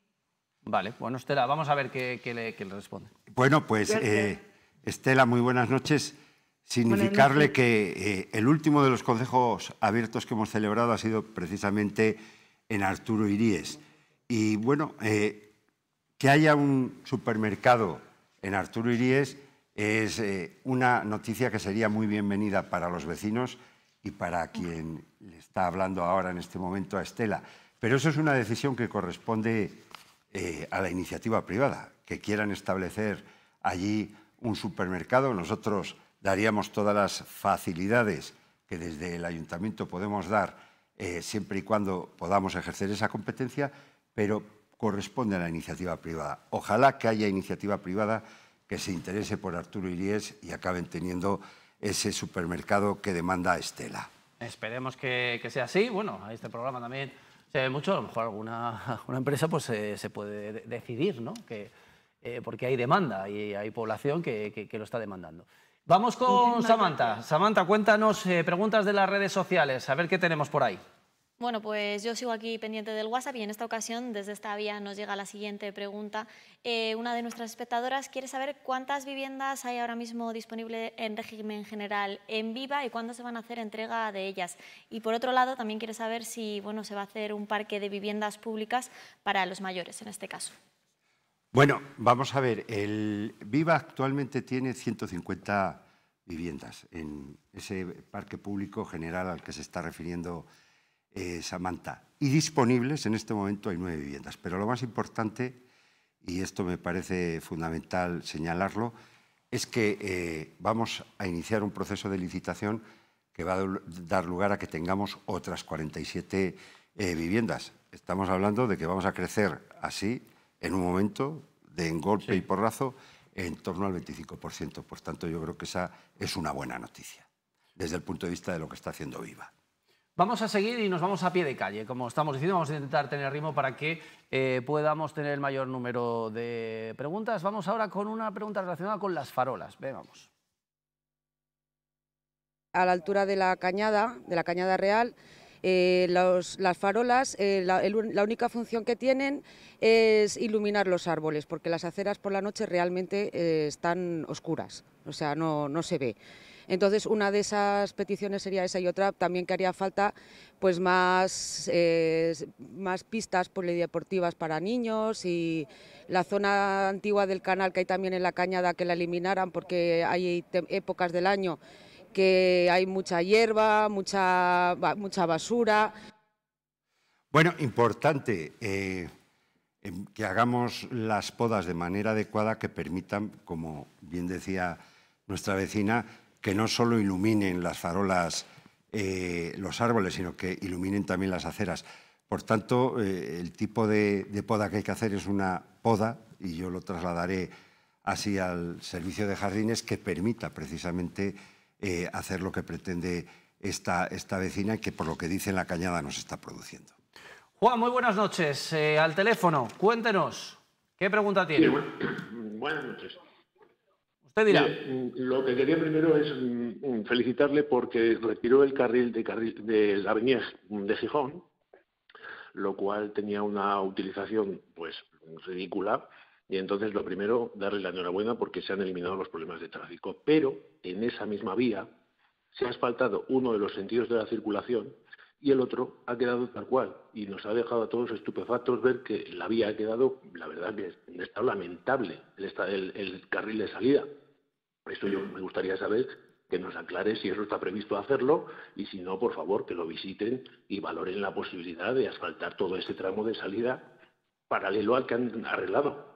Vale, bueno, Estela, vamos a ver qué, le, responde.
Bueno, pues eh, Estela, muy buenas noches. Significarle que eh, el último de los consejos abiertos que hemos celebrado ha sido precisamente en Arturo Iríes. Y bueno, eh, que haya un supermercado en Arturo Iríes es eh, una noticia que sería muy bienvenida para los vecinos y para quien le está hablando ahora en este momento a Estela. Pero eso es una decisión que corresponde a la iniciativa privada, que quieran establecer allí un supermercado. Nosotros daríamos todas las facilidades que desde el ayuntamiento podemos dar eh, siempre y cuando podamos ejercer esa competencia, pero corresponde a la iniciativa privada. Ojalá que haya iniciativa privada que se interese por Arturo Iríes y acaben teniendo ese supermercado que demanda Estela.
Esperemos que, sea así. Bueno, a este programa también se ve mucho. A lo mejor alguna, una empresa pues, eh, se puede decidir, ¿no? Que, eh, porque hay demanda y hay población que lo está demandando. Vamos con Samantha. Samantha, cuéntanos eh, preguntas de las redes sociales, a ver qué tenemos por ahí.
Bueno, pues yo sigo aquí pendiente del WhatsApp y en esta ocasión, desde esta vía, nos llega la siguiente pregunta. Eh, una de nuestras espectadoras quiere saber cuántas viviendas hay ahora mismo disponible en régimen general en Viva y cuándo se van a hacer entrega de ellas. Y por otro lado, también quiere saber si bueno, se va a hacer un parque de viviendas públicas para los mayores en este caso.
Bueno, vamos a ver, el Viva actualmente tiene 150 viviendas en ese parque público general al que se está refiriendo eh, Samantha. Y disponibles en este momento hay nueve viviendas. Pero lo más importante, y esto me parece fundamental señalarlo, es que eh, vamos a iniciar un proceso de licitación que va a dar lugar a que tengamos otras 47 eh, viviendas. Estamos hablando de que vamos a crecer así en un momento de engolpe y porrazo en torno al 25%. Por tanto, yo creo que esa es una buena noticia desde el punto de vista de lo que está haciendo Viva.
Vamos a seguir y nos vamos a pie de calle. Como estamos diciendo, vamos a intentar tener ritmo para que eh, podamos tener el mayor número de preguntas. Vamos ahora con una pregunta relacionada con las farolas. Ve, vamos.
A la altura de la cañada, de la cañada real, eh, las farolas, eh, la, única función que tienen es iluminar los árboles, porque las aceras por la noche realmente eh, están oscuras, o sea, no, se ve. Entonces, una de esas peticiones sería esa y otra también que haría falta pues más, más pistas polideportivas para niños y la zona antigua del canal que hay también en la cañada que la eliminaran porque hay épocas del año que hay mucha hierba, mucha, basura.
Bueno, importante eh, em, que hagamos las podas de manera adecuada que permitan, como bien decía nuestra vecina, que no solo iluminen las farolas eh, los árboles, sino que iluminen también las aceras. Por tanto, eh, el tipo de poda que hay que hacer es una poda, y yo lo trasladaré así al servicio de jardines, que permita precisamente eh, hacer lo que pretende esta, esta vecina que por lo que dice en la cañada nos está produciendo.
Juan, muy buenas noches. Eh, al teléfono, cuéntenos, ¿qué pregunta tiene?
buenas noches. Usted dirá. Mm, lo que quería primero es mm, mm, felicitarle porque retiró el carril de, carril de la avenida de Gijón, lo cual tenía una utilización pues ridícula y entonces lo primero, darle la enhorabuena porque se han eliminado los problemas de tráfico. Pero en esa misma vía se ha asfaltado uno de los sentidos de la circulación y el otro ha quedado tal cual. Y nos ha dejado a todos estupefactos ver que la vía ha quedado, la verdad, que está lamentable, el, el, carril de salida. esto yo me gustaría saber que nos aclare si eso está previsto hacerlo y si no, por favor, que lo visiten y valoren la posibilidad de asfaltar todo ese tramo de salida paralelo al que han arreglado.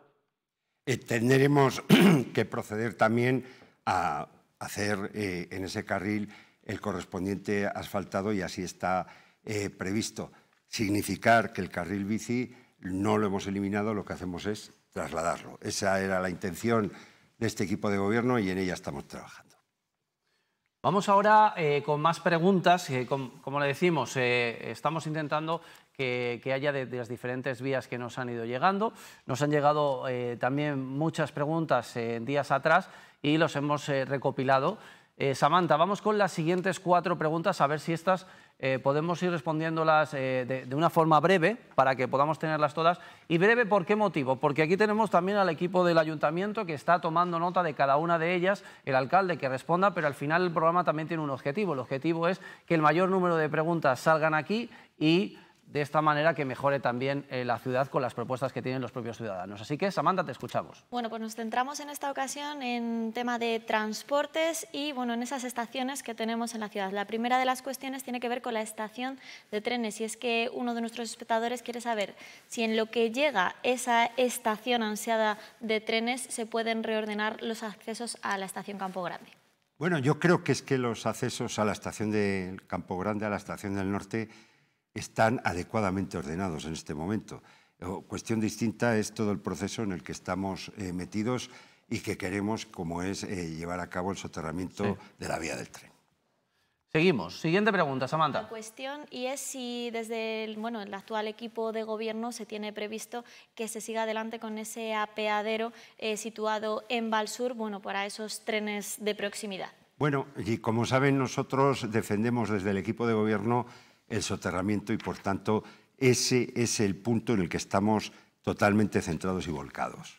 Eh, tendremos que proceder también a hacer eh, en ese carril el correspondiente asfaltado y así está eh, previsto. Significar que el carril bici no lo hemos eliminado, lo que hacemos es trasladarlo. Esa era la intención de este equipo de gobierno y en ella estamos trabajando.
Vamos ahora con más preguntas. como le decimos, estamos intentando que, haya de, las diferentes vías que nos han ido llegando. Nos han llegado eh, también muchas preguntas en eh, días atrás y los hemos eh, recopilado. Samantha, vamos con las siguientes cuatro preguntas, a ver si estas podemos ir respondiéndolas de, de, una forma breve para que podamos tenerlas todas. Y breve, ¿por qué motivo? Porque aquí tenemos también al equipo del ayuntamiento que está tomando nota de cada una de ellas, el alcalde que responda, pero al final el programa también tiene un objetivo. El objetivo es que el mayor número de preguntas salgan aquí y de esta manera que mejore también eh, la ciudad con las propuestas que tienen los propios ciudadanos. Así que, Samantha, te escuchamos.
Bueno, pues nos centramos en esta ocasión en tema de transportes y bueno, en esas estaciones que tenemos en la ciudad. La primera de las cuestiones tiene que ver con la estación de trenes y es que uno de nuestros espectadores quiere saber si en lo que llega esa estación ansiada de trenes se pueden reordenar los accesos a la estación Campo Grande.
Bueno, yo creo que es que los accesos a la estación de Campo Grande, a la estación del Norte, están adecuadamente ordenados en este momento. Eh, cuestión distinta es todo el proceso en el que estamos eh, metidos y que queremos, como es eh, llevar a cabo el soterramiento de la vía del tren. Seguimos. Siguiente pregunta, Samantha.
La
cuestión y es si desde el, bueno, el actual equipo de gobierno se tiene previsto que se siga adelante con ese apeadero situado en Valsur, bueno, para esos trenes de proximidad.
Bueno, y como saben, nosotros defendemos desde el equipo de gobierno el soterramiento y, por tanto, ese es el punto en el que estamos totalmente centrados y volcados.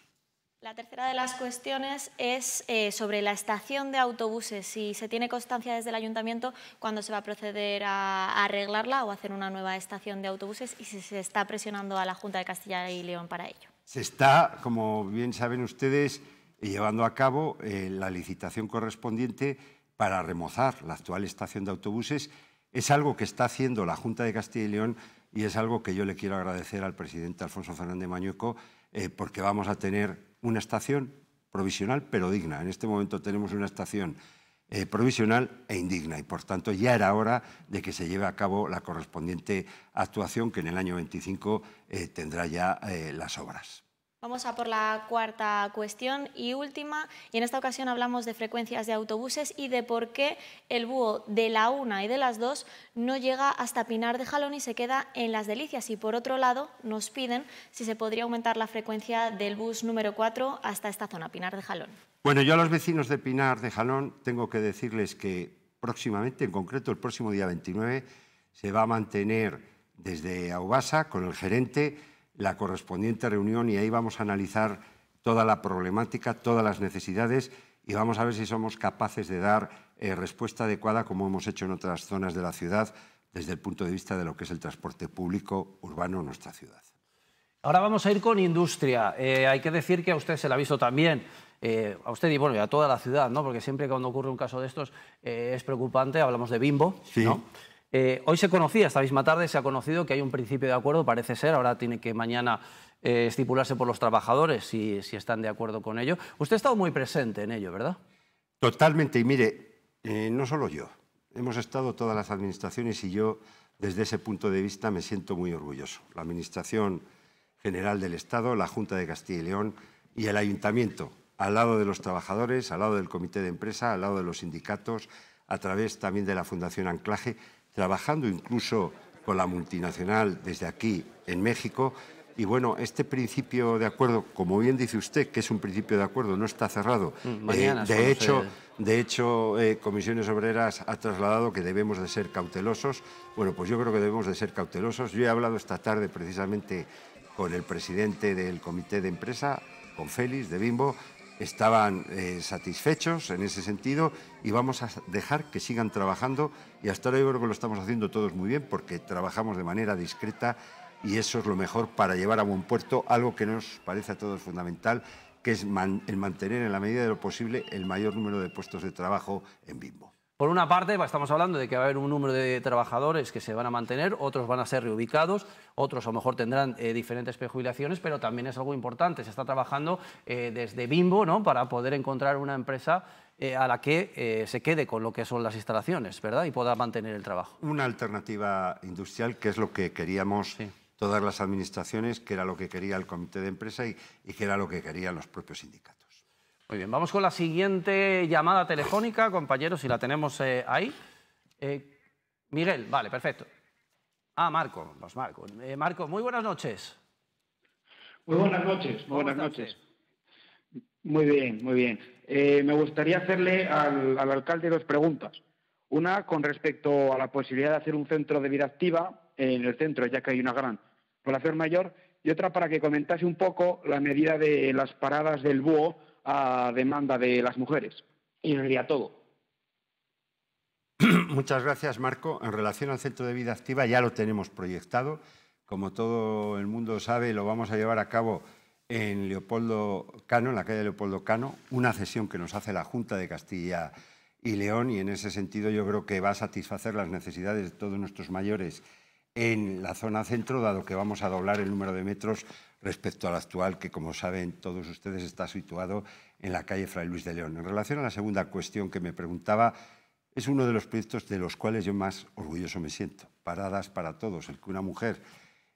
La tercera de las cuestiones es eh, sobre la estación de autobuses, si se tiene constancia desde el ayuntamiento cuándo se va a proceder a, arreglarla o hacer una nueva estación de autobuses y si se está presionando a la Junta de Castilla y León para ello.
Se está, como bien saben ustedes, llevando a cabo eh, la licitación correspondiente para remozar la actual estación de autobuses es algo que está haciendo la Junta de Castilla y León y es algo que yo le quiero agradecer al presidente Alfonso Fernández Mañueco eh, porque vamos a tener una estación provisional pero digna. En este momento tenemos una estación eh, provisional e indigna y por tanto ya era hora de que se lleve a cabo la correspondiente actuación que en el año 25 eh, tendrá ya las obras.
Vamos a por la cuarta cuestión y última. Y en esta ocasión hablamos de frecuencias de autobuses y de por qué el búho de la una y de las dos no llega hasta Pinar de Jalón y se queda en Las Delicias. Y por otro lado, nos piden si se podría aumentar la frecuencia del bus número 4 hasta esta zona, Pinar de Jalón.
Bueno, yo a los vecinos de Pinar de Jalón tengo que decirles que próximamente, en concreto el próximo día 29, se va a mantener desde Aubasa con el gerente la correspondiente reunión y ahí vamos a analizar toda la problemática, todas las necesidades y vamos a ver si somos capaces de dar eh, respuesta adecuada como hemos hecho en otras zonas de la ciudad desde el punto de vista de lo que es el transporte público urbano en nuestra ciudad.
Ahora vamos a ir con industria. Eh, hay que decir que a usted se la ha visto también, eh, a usted y bueno, a toda la ciudad, ¿no? Porque siempre cuando ocurre un caso de estos es preocupante, hablamos de Bimbo, sí. Eh, hoy se conocía, esta misma tarde se ha conocido que hay un principio de acuerdo, parece ser, ahora tiene que mañana eh, estipularse por los trabajadores si, están de acuerdo con ello.
Usted ha estado muy presente en ello, ¿verdad? Totalmente, y mire, eh, no solo yo, hemos estado todas las administraciones y yo desde ese punto de vista me siento muy orgulloso. La Administración General del Estado, la Junta de Castilla y León y el Ayuntamiento, al lado de los trabajadores, al lado del Comité de Empresa, al lado de los sindicatos, a través también de la Fundación Anclaje trabajando incluso con la multinacional desde aquí en México. Y bueno, este principio de acuerdo, como bien dice usted, que es un principio de acuerdo, no está cerrado. Mm, eh, de, hecho, de hecho, eh, Comisiones Obreras ha trasladado que debemos de ser cautelosos. Bueno, pues yo creo que debemos de ser cautelosos. Yo he hablado esta tarde precisamente con el presidente del comité de empresa, con Félix de Bimbo, estaban eh, satisfechos en ese sentido y vamos a dejar que sigan trabajando y hasta ahora yo creo que lo estamos haciendo todos muy bien porque trabajamos de manera discreta y eso es lo mejor para llevar a buen puerto algo que nos parece a todos fundamental, que es el mantener en la medida de lo posible el mayor número de puestos de trabajo en
Bimbo. Por una parte, estamos hablando de que va a haber un número de trabajadores que se van a mantener, otros van a ser reubicados, otros a lo mejor tendrán eh, diferentes prejubilaciones, pero también es algo importante. Se está trabajando eh, desde Bimbo ¿no? para poder encontrar una empresa eh, a la que se quede con lo que son las instalaciones ¿verdad? y pueda mantener el trabajo.
Una alternativa industrial, que es lo que queríamos todas las administraciones, que era lo que quería el comité de empresa y, y que era lo que querían los propios sindicatos. Muy bien, vamos con
la siguiente llamada telefónica, compañeros, si la tenemos eh, ahí. Eh, Miguel, vale, perfecto. Ah, Marco, pues Marco. Eh, Marco, muy
buenas noches. Muy buenas noches, buenas noches. Muy bien, muy bien. me gustaría hacerle al, al, alcalde dos preguntas. Una con respecto a la posibilidad de hacer un centro de vida activa en el centro, ya que hay una gran población mayor, y otra para que comentase un poco la medida de las paradas del búho a demanda de las mujeres. Y en realidad todo.
Muchas gracias, Marco. En relación al centro de vida activa, ya lo tenemos proyectado. Como todo el mundo sabe, lo vamos a llevar a cabo en Leopoldo Cano, en la calle Leopoldo Cano, una cesión que nos hace la Junta de Castilla y León y en ese sentido yo creo que va a satisfacer las necesidades de todos nuestros mayores en la zona centro, dado que vamos a doblar el número de metros respecto al actual, que como saben todos ustedes está situado en la calle Fray Luis de León. En relación a la segunda cuestión que me preguntaba, es uno de los proyectos de los cuales yo más orgulloso me siento. Paradas para todos, el que una mujer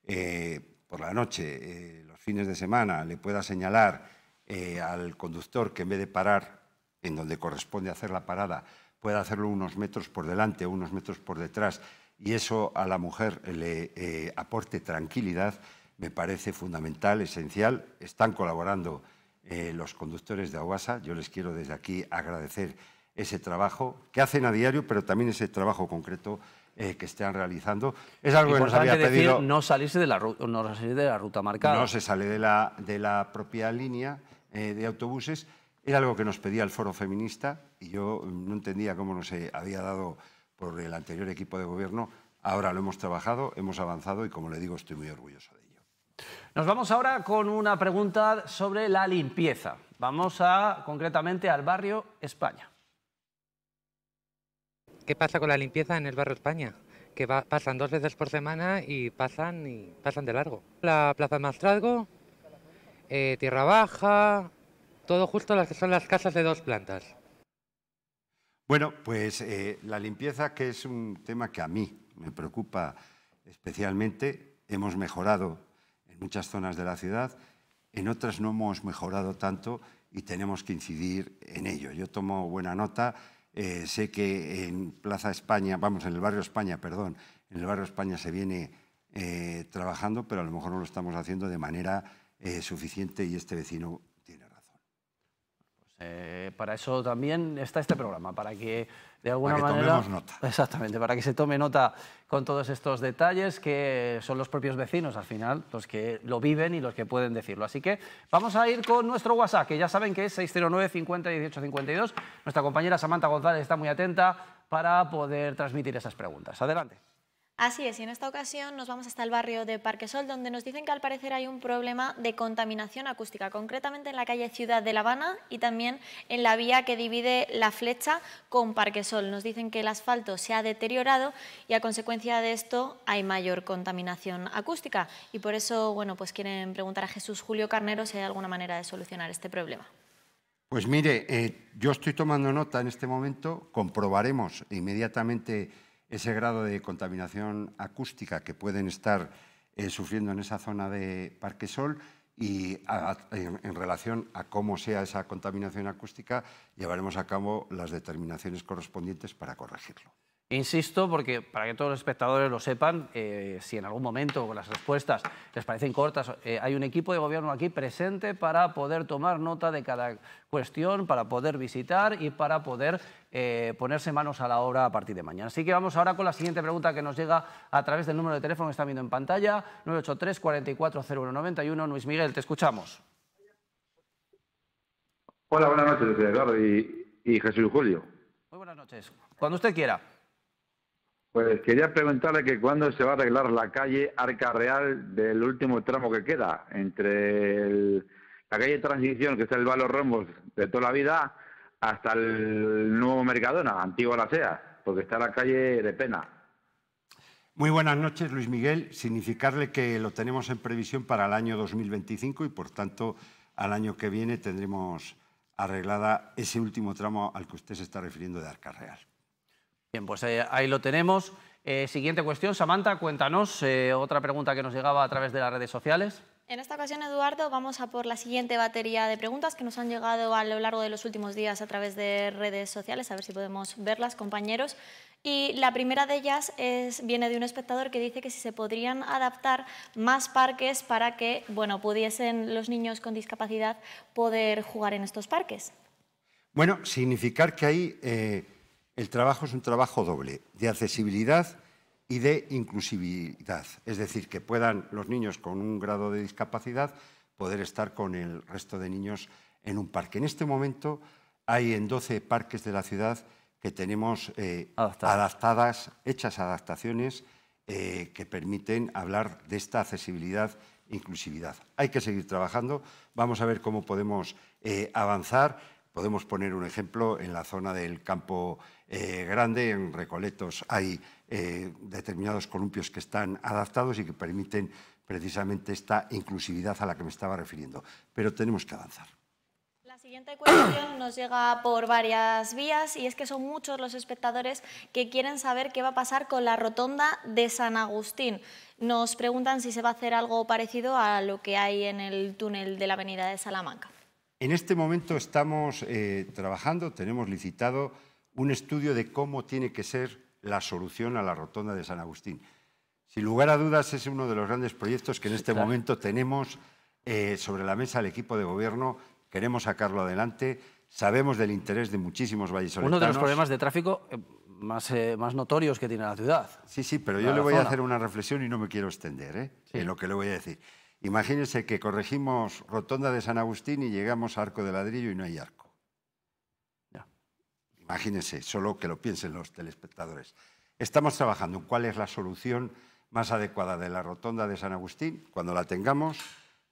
eh, por la noche, eh, los fines de semana, le pueda señalar eh, al conductor que en vez de parar en donde corresponde hacer la parada, pueda hacerlo unos metros por delante o unos metros por detrás, y eso a la mujer le aporte tranquilidad, me parece fundamental, esencial. Están colaborando eh, los conductores de Aguasa. Yo les quiero desde aquí agradecer ese trabajo que hacen a diario, pero también ese trabajo concreto eh, que están realizando. Es algo que nos había pedido. no salirse de la, no de la ruta marcada. No se sale de la, propia línea eh, de autobuses. Era algo que nos pedía el Foro Feminista y yo no entendía cómo no se había dado por el anterior equipo de gobierno. Ahora lo hemos trabajado, hemos avanzado y, como le digo, estoy muy orgulloso de
nos vamos ahora con una pregunta sobre la limpieza. Vamos a concretamente al barrio España.
¿Qué pasa con la limpieza en el barrio España? Que pasan dos veces por semana y pasan y pasan de largo. La Plaza de eh, Tierra Baja, todo justo las que son las casas de dos plantas. Bueno, pues eh, la limpieza,
que es un tema que a mí me preocupa especialmente, hemos mejorado muchas zonas de la ciudad, en otras no hemos mejorado tanto y tenemos que incidir en ello. Yo tomo buena nota, eh, sé que en Plaza España, vamos, en el barrio España, perdón, en el barrio España se viene eh, trabajando, pero a lo mejor no lo estamos haciendo de manera eh, suficiente y este vecino
eh, para eso también está este programa, para que de alguna manera. nota. Exactamente, para que se tome nota con todos estos detalles que son los propios vecinos al final los que lo viven y los que pueden decirlo. Así que vamos a ir con nuestro WhatsApp, que ya saben que es 609 50 18 52. Nuestra compañera Samantha González está muy atenta para poder transmitir esas preguntas. Adelante.
Así es, y en esta ocasión nos vamos hasta el barrio de Parquesol, donde nos dicen que al parecer hay un problema de contaminación acústica, concretamente en la calle Ciudad de La Habana y también en la vía que divide la flecha con Parquesol. Nos dicen que el asfalto se ha deteriorado y a consecuencia de esto hay mayor contaminación acústica. Y por eso, bueno, pues quieren preguntar a Jesús Julio Carnero si hay alguna manera de solucionar este problema.
Pues mire, eh, yo estoy tomando nota en este momento, comprobaremos inmediatamente ese grado de contaminación acústica que pueden estar eh, sufriendo en esa zona de Parque Sol y en, relación a cómo sea esa contaminación acústica llevaremos a cabo las determinaciones correspondientes para corregirlo.
Insisto, porque para que todos los espectadores lo sepan, eh, si en algún momento las respuestas les parecen cortas, eh, hay un equipo de gobierno aquí presente para poder tomar nota de cada cuestión, para poder visitar y para poder eh, ponerse manos a la obra a partir de mañana. Así que vamos ahora con la siguiente pregunta que nos llega a través del número de teléfono que está viendo en pantalla, 983 440191. Luis Miguel, te escuchamos.
Hola, buenas noches, Eduardo y, y Jesús Julio.
Muy buenas noches. Cuando usted quiera.
Pues quería preguntarle que cuándo se va a arreglar la calle Arca Real del último tramo que queda, entre la calle Transición, que está el Valor Rombos
de toda la vida, hasta el nuevo Mercadona, antiguo La Sea, porque está la calle de Pena.
Muy buenas noches, Luis Miguel. Significarle que lo tenemos en previsión para el año 2025 y, por tanto, al año que viene tendremos arreglada ese último tramo al que usted se está refiriendo de Arca Real.
Bien, pues eh, ahí lo tenemos. Eh, siguiente cuestión, Samantha, cuéntanos eh, otra pregunta que nos llegaba a través de las redes sociales.
En esta ocasión, Eduardo, vamos a por la siguiente batería de preguntas que nos han llegado a lo largo de los últimos días a través de redes sociales, a ver si podemos verlas, compañeros. Y la primera de ellas viene de un espectador que dice que si se podrían adaptar más parques para que bueno, pudiesen los niños con discapacidad poder jugar en estos parques.
Bueno, significar que hay el trabajo es un trabajo doble, de accesibilidad y de inclusividad, es decir, que puedan los niños con un grado de discapacidad poder estar con el resto de niños en un parque. En este momento hay en 12 parques de la ciudad que tenemos eh, adaptadas, hechas adaptaciones eh, que permiten hablar de esta accesibilidad inclusividad. Hay que seguir trabajando, vamos a ver cómo podemos eh, avanzar Podemos poner un ejemplo en la zona del campo eh, grande, en Recoletos hay eh, determinados columpios que están adaptados y que permiten precisamente esta inclusividad a la que me estaba refiriendo. Pero tenemos que avanzar.
La siguiente cuestión nos llega por varias vías y es que son muchos los espectadores que quieren saber qué va a pasar con la rotonda de San Agustín. Nos preguntan si se va a hacer algo parecido a lo que hay en el túnel de la avenida de Salamanca.
En este momento estamos eh, trabajando, tenemos licitado un estudio de cómo tiene que ser la solución a la rotonda de San Agustín. Sin lugar a dudas es uno de los grandes proyectos que en este momento tenemos eh, sobre la mesa el equipo de gobierno. Queremos sacarlo adelante. Sabemos del interés de muchísimos vallisoletanos. Uno de los problemas
de tráfico eh,
más, más notorios que tiene la ciudad. Sí, sí, pero yo le voy a hacer una reflexión y no me quiero extender en lo que le voy a decir. Imagínense que corregimos Rotonda de San Agustín y llegamos a Arco de Ladrillo y no hay arco. Imagínense, solo que lo piensen los telespectadores. Estamos trabajando en cuál es la solución más adecuada de la Rotonda de San Agustín. Cuando la tengamos,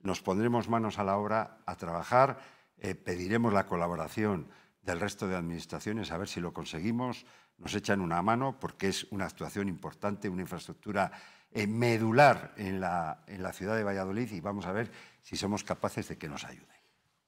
nos pondremos manos a la obra a trabajar, eh, pediremos la colaboración del resto de administraciones a ver si lo conseguimos, nos echan una mano porque es una actuación importante, una infraestructura eh, medular en la, en la ciudad de Valladolid y vamos a ver si somos capaces de que nos ayuden.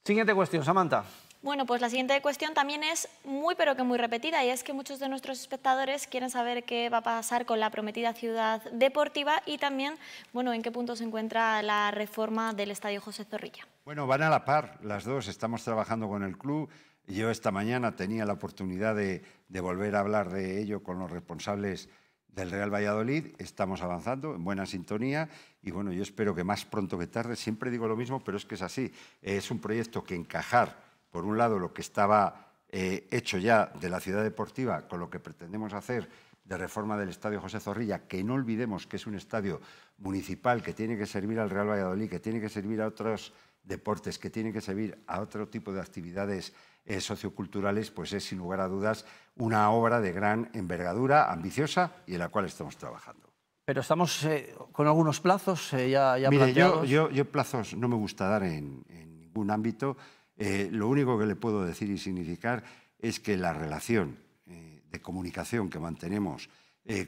Siguiente cuestión, Samantha.
Bueno, pues la siguiente cuestión también es muy pero que muy repetida y es que muchos de nuestros espectadores quieren saber qué va a pasar con la prometida ciudad deportiva y también, bueno, en qué punto se encuentra la reforma del Estadio José Zorrilla.
Bueno, van a la par las dos, estamos trabajando con el club. Yo esta mañana tenía la oportunidad de, de volver a hablar de ello con los responsables del Real Valladolid, estamos avanzando en buena sintonía y bueno, yo espero que más pronto que tarde, siempre digo lo mismo, pero es que es así, es un proyecto que encajar, por un lado, lo que estaba eh, hecho ya de la ciudad deportiva con lo que pretendemos hacer de reforma del Estadio José Zorrilla, que no olvidemos que es un estadio municipal que tiene que servir al Real Valladolid, que tiene que servir a otros deportes, que tiene que servir a otro tipo de actividades eh, socioculturales, pues es sin lugar a dudas una obra de gran envergadura, ambiciosa y en la cual estamos trabajando.
Pero estamos eh, con algunos plazos eh, ya, ya yo, yo,
plazos no me gusta dar en ningún ámbito. lo único que le puedo decir y significar es que la relación de comunicación que mantenemos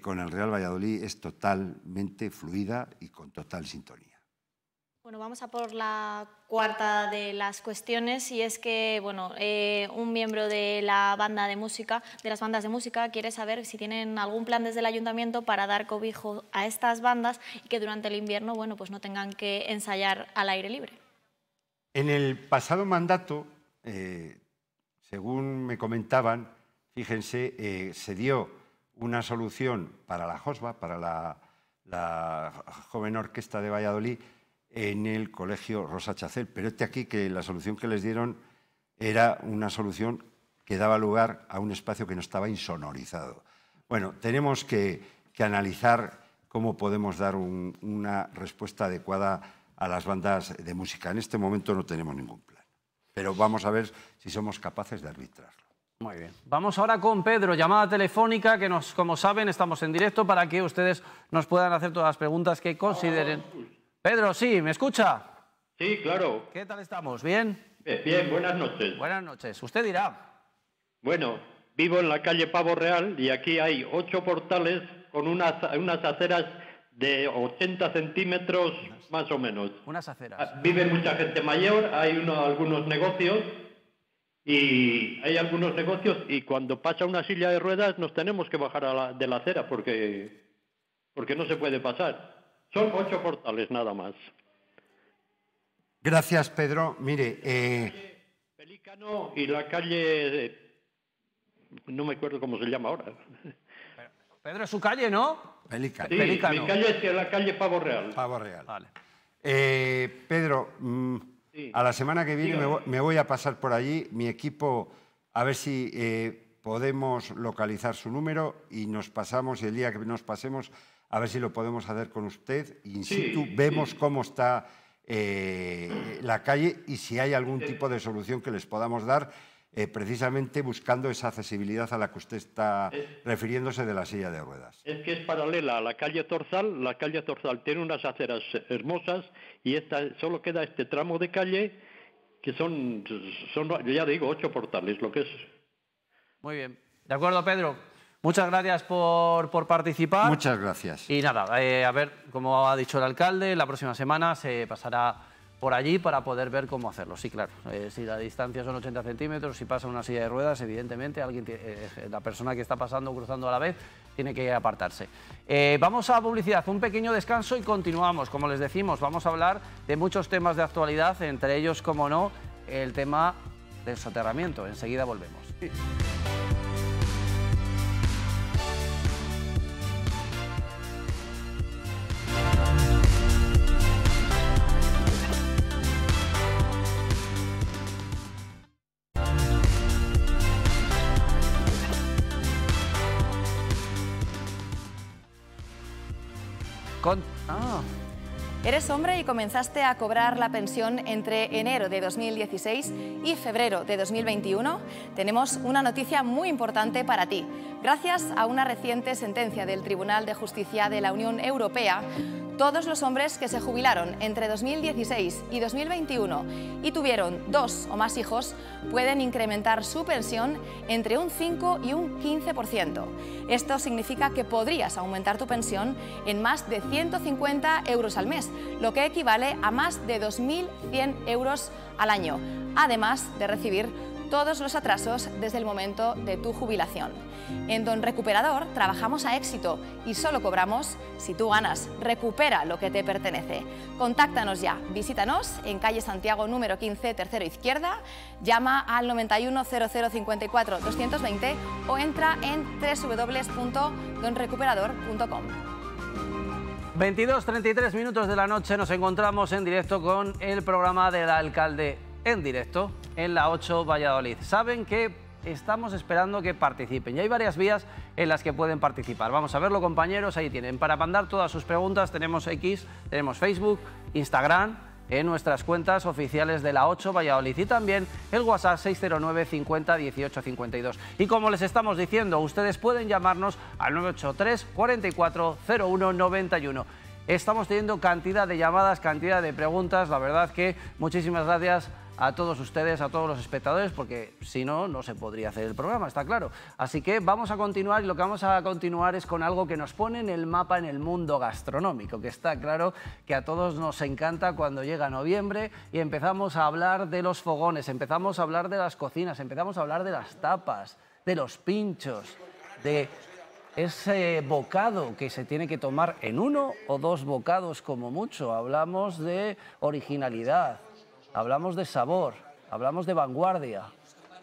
con el Real Valladolid es totalmente fluida y con total sintonía.
Bueno, vamos a por la cuarta de las cuestiones y es que, bueno, eh, un miembro de la banda de música, de las bandas de música, quiere saber si tienen algún plan desde el ayuntamiento para dar cobijo a estas bandas y que durante el invierno, bueno, pues no tengan que ensayar al aire libre.
En el pasado mandato, eh, según me comentaban, fíjense, eh, se dio una solución para la JOSBA, para la joven orquesta de Valladolid, en el colegio Rosa Chacel. Pero este aquí que la solución que les dieron era una solución que daba lugar a un espacio que no estaba insonorizado. Bueno, tenemos que, analizar cómo podemos dar una respuesta adecuada a las bandas de música. En este momento no tenemos ningún plan, pero vamos a ver si somos capaces de arbitrarlo. Muy bien.
Vamos ahora con Pedro, llamada telefónica, que nos, como saben, estamos en directo para que ustedes nos puedan hacer todas las preguntas que consideren. Pedro, sí, ¿me escucha? Sí, claro. ¿Qué tal estamos? ¿Bien? Bien, buenas noches. Buenas noches.
Usted dirá. Bueno, vivo en la calle Pavo Real y aquí hay ocho portales con unas, aceras de 80 centímetros más o menos. Unas aceras. Ah, vive mucha gente mayor, hay algunos negocios y hay algunos negocios y cuando pasa una silla de ruedas nos tenemos que bajar de la acera porque, porque no se puede pasar. Son ocho portales nada más.
Gracias, Pedro. Mire. Eh,
Pelícano y la calle. No me acuerdo cómo se llama ahora. Pedro, es su calle, ¿no? Pelícano. Mi calle es la calle Pavo Real. Pavo Real. Vale.
Eh, Pedro, mm, a la semana que viene me voy, a pasar por allí. Mi equipo, a ver si eh, podemos localizar su número y nos pasamos, y el día que nos pasemos, a ver si lo podemos hacer con usted. In situ, vemos cómo está eh, la calle y si hay algún tipo de solución que les podamos dar, eh, precisamente buscando esa accesibilidad a la que usted está eh, refiriéndose de la silla de ruedas.
Es que es paralela a la calle Torzal. La calle Torzal tiene unas aceras hermosas y esta, solo queda este tramo de calle que son, son, ya digo, ocho portales, lo que es.
Muy bien. De acuerdo, Pedro. Muchas gracias por, participar.
Muchas gracias.
Y nada, eh, a ver, como ha dicho el alcalde, la próxima semana se pasará por allí para poder ver cómo hacerlo. Sí, claro, eh, si la distancia son 80 centímetros, si pasa una silla de ruedas, evidentemente alguien, eh, la persona que está pasando cruzando a la vez tiene que apartarse. vamos a publicidad, un pequeño descanso y continuamos. Como les decimos, vamos a hablar de muchos temas de actualidad, entre ellos, como no, el tema del soterramiento. Enseguida volvemos.
Ah. Eres hombre y comenzaste a cobrar la pensión entre enero de 2016 y febrero de 2021. Tenemos una noticia muy importante para ti. Gracias a una reciente sentencia del Tribunal de Justicia de la Unión Europea, todos los hombres que se jubilaron entre 2016 y 2021 y tuvieron dos o más hijos pueden incrementar su pensión entre un 5 y un 15%. Esto significa que podrías aumentar tu pensión en más de 150 euros al mes, lo que equivale a más de 2.100 euros al año, además de recibir todos los atrasos desde el momento de tu jubilación. En Don Recuperador trabajamos a éxito y solo cobramos si tú ganas. Recupera lo que te pertenece. Contáctanos ya, visítanos en calle Santiago número 15, tercero izquierda, llama al 91 220 o entra en www.donrecuperador.com.
22.33 minutos de la noche nos encontramos en directo con el programa de del alcalde en directo en la 8 Valladolid. Saben que estamos esperando que participen y hay varias vías en las que pueden participar. Vamos a verlo compañeros, ahí tienen. Para mandar todas sus preguntas tenemos X, tenemos Facebook, Instagram, en nuestras cuentas oficiales de la 8 Valladolid y también el WhatsApp 609 50 18 52. Y como les estamos diciendo, ustedes pueden llamarnos al 983 44 91. Estamos teniendo cantidad de llamadas, cantidad de preguntas, la verdad que muchísimas gracias a todos ustedes, a todos los espectadores, porque si no, no se podría hacer el programa, está claro. Así que vamos a continuar y lo que vamos a continuar es con algo que nos pone en el mapa en el mundo gastronómico, que está claro que a todos nos encanta cuando llega noviembre y empezamos a hablar de los fogones, empezamos a hablar de las cocinas, empezamos a hablar de las tapas, de los pinchos, de ese bocado que se tiene que tomar en uno o dos bocados como mucho. Hablamos de originalidad, hablamos de sabor, hablamos de vanguardia,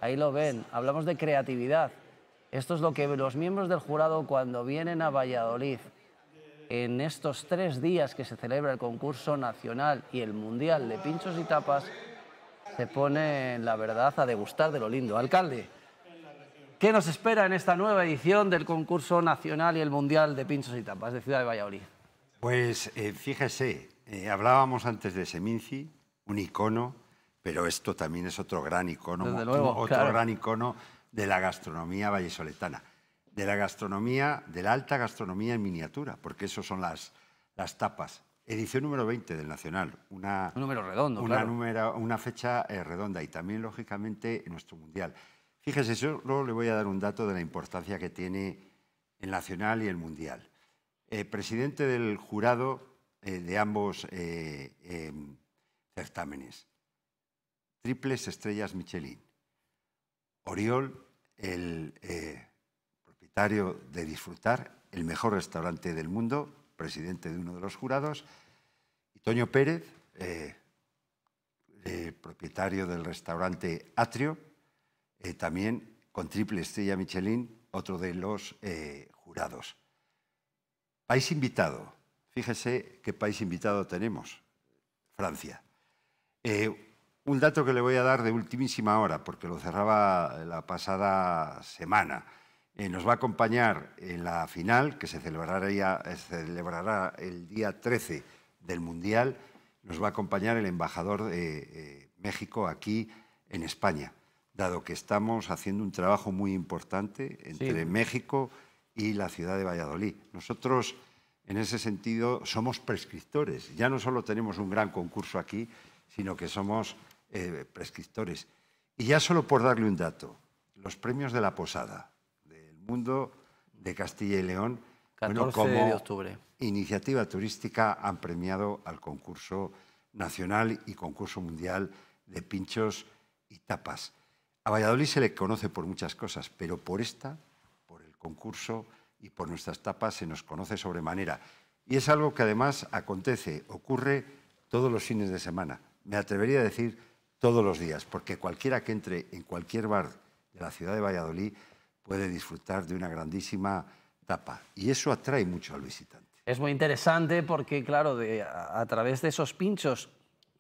ahí lo ven, hablamos de creatividad. Esto es lo que los miembros del jurado cuando vienen a Valladolid en estos tres días que se celebra el concurso nacional y el mundial de pinchos y tapas, se ponen, la verdad, a degustar de lo lindo. Alcalde, ¿qué nos espera en esta nueva edición del concurso nacional y el mundial de pinchos y tapas de Ciudad de Valladolid?
Pues eh, fíjese, eh, hablábamos antes de Seminci, un icono, pero esto también es otro gran icono, otro gran icono de la gastronomía vallesoletana, de la gastronomía, de la alta gastronomía en miniatura, porque eso son las, las tapas. Edición número 20 del Nacional, una, un número redondo, una, claro. una fecha eh, redonda y también, lógicamente, nuestro Mundial. Fíjese, yo le voy a dar un dato de la importancia que tiene el Nacional y el Mundial. Eh, presidente del jurado eh, de ambos eh, em, certámenes. Triples estrellas Michelin. Oriol, el eh, propietario de Disfrutar, el mejor restaurante del mundo, presidente de uno de los jurados. Y Toño Pérez, eh, eh, propietario del restaurante Atrio, también con triple estrella Michelin, otro de los jurados. País invitado. Fíjese qué país invitado tenemos. Francia. Eh, un dato que le voy a dar de ultimísima hora, porque lo cerraba la pasada semana. Eh, nos va a acompañar en la final, que se celebrará, eh, celebrará el día 13 del Mundial, nos va a acompañar el embajador de México aquí en España, dado que estamos haciendo un trabajo muy importante entre México y la ciudad de Valladolid. Nosotros, en ese sentido, somos prescriptores. Ya no solo tenemos un gran concurso aquí, sino que somos eh, prescriptores. Y ya solo por darle un dato, los premios de la Posada del mundo de Castilla y León, 14 como de octubre. iniciativa turística han premiado al concurso nacional y concurso mundial de pinchos y tapas. A Valladolid se le conoce por muchas cosas, pero por esta, por el concurso y por nuestras tapas se nos conoce sobremanera. Y es algo que además acontece, ocurre todos los fines de semana me atrevería a decir todos los días, porque cualquiera que entre en cualquier bar de la ciudad de Valladolid puede disfrutar de una grandísima tapa. Y eso atrae mucho al visitante. Es muy interesante porque, claro, a, través de esos pinchos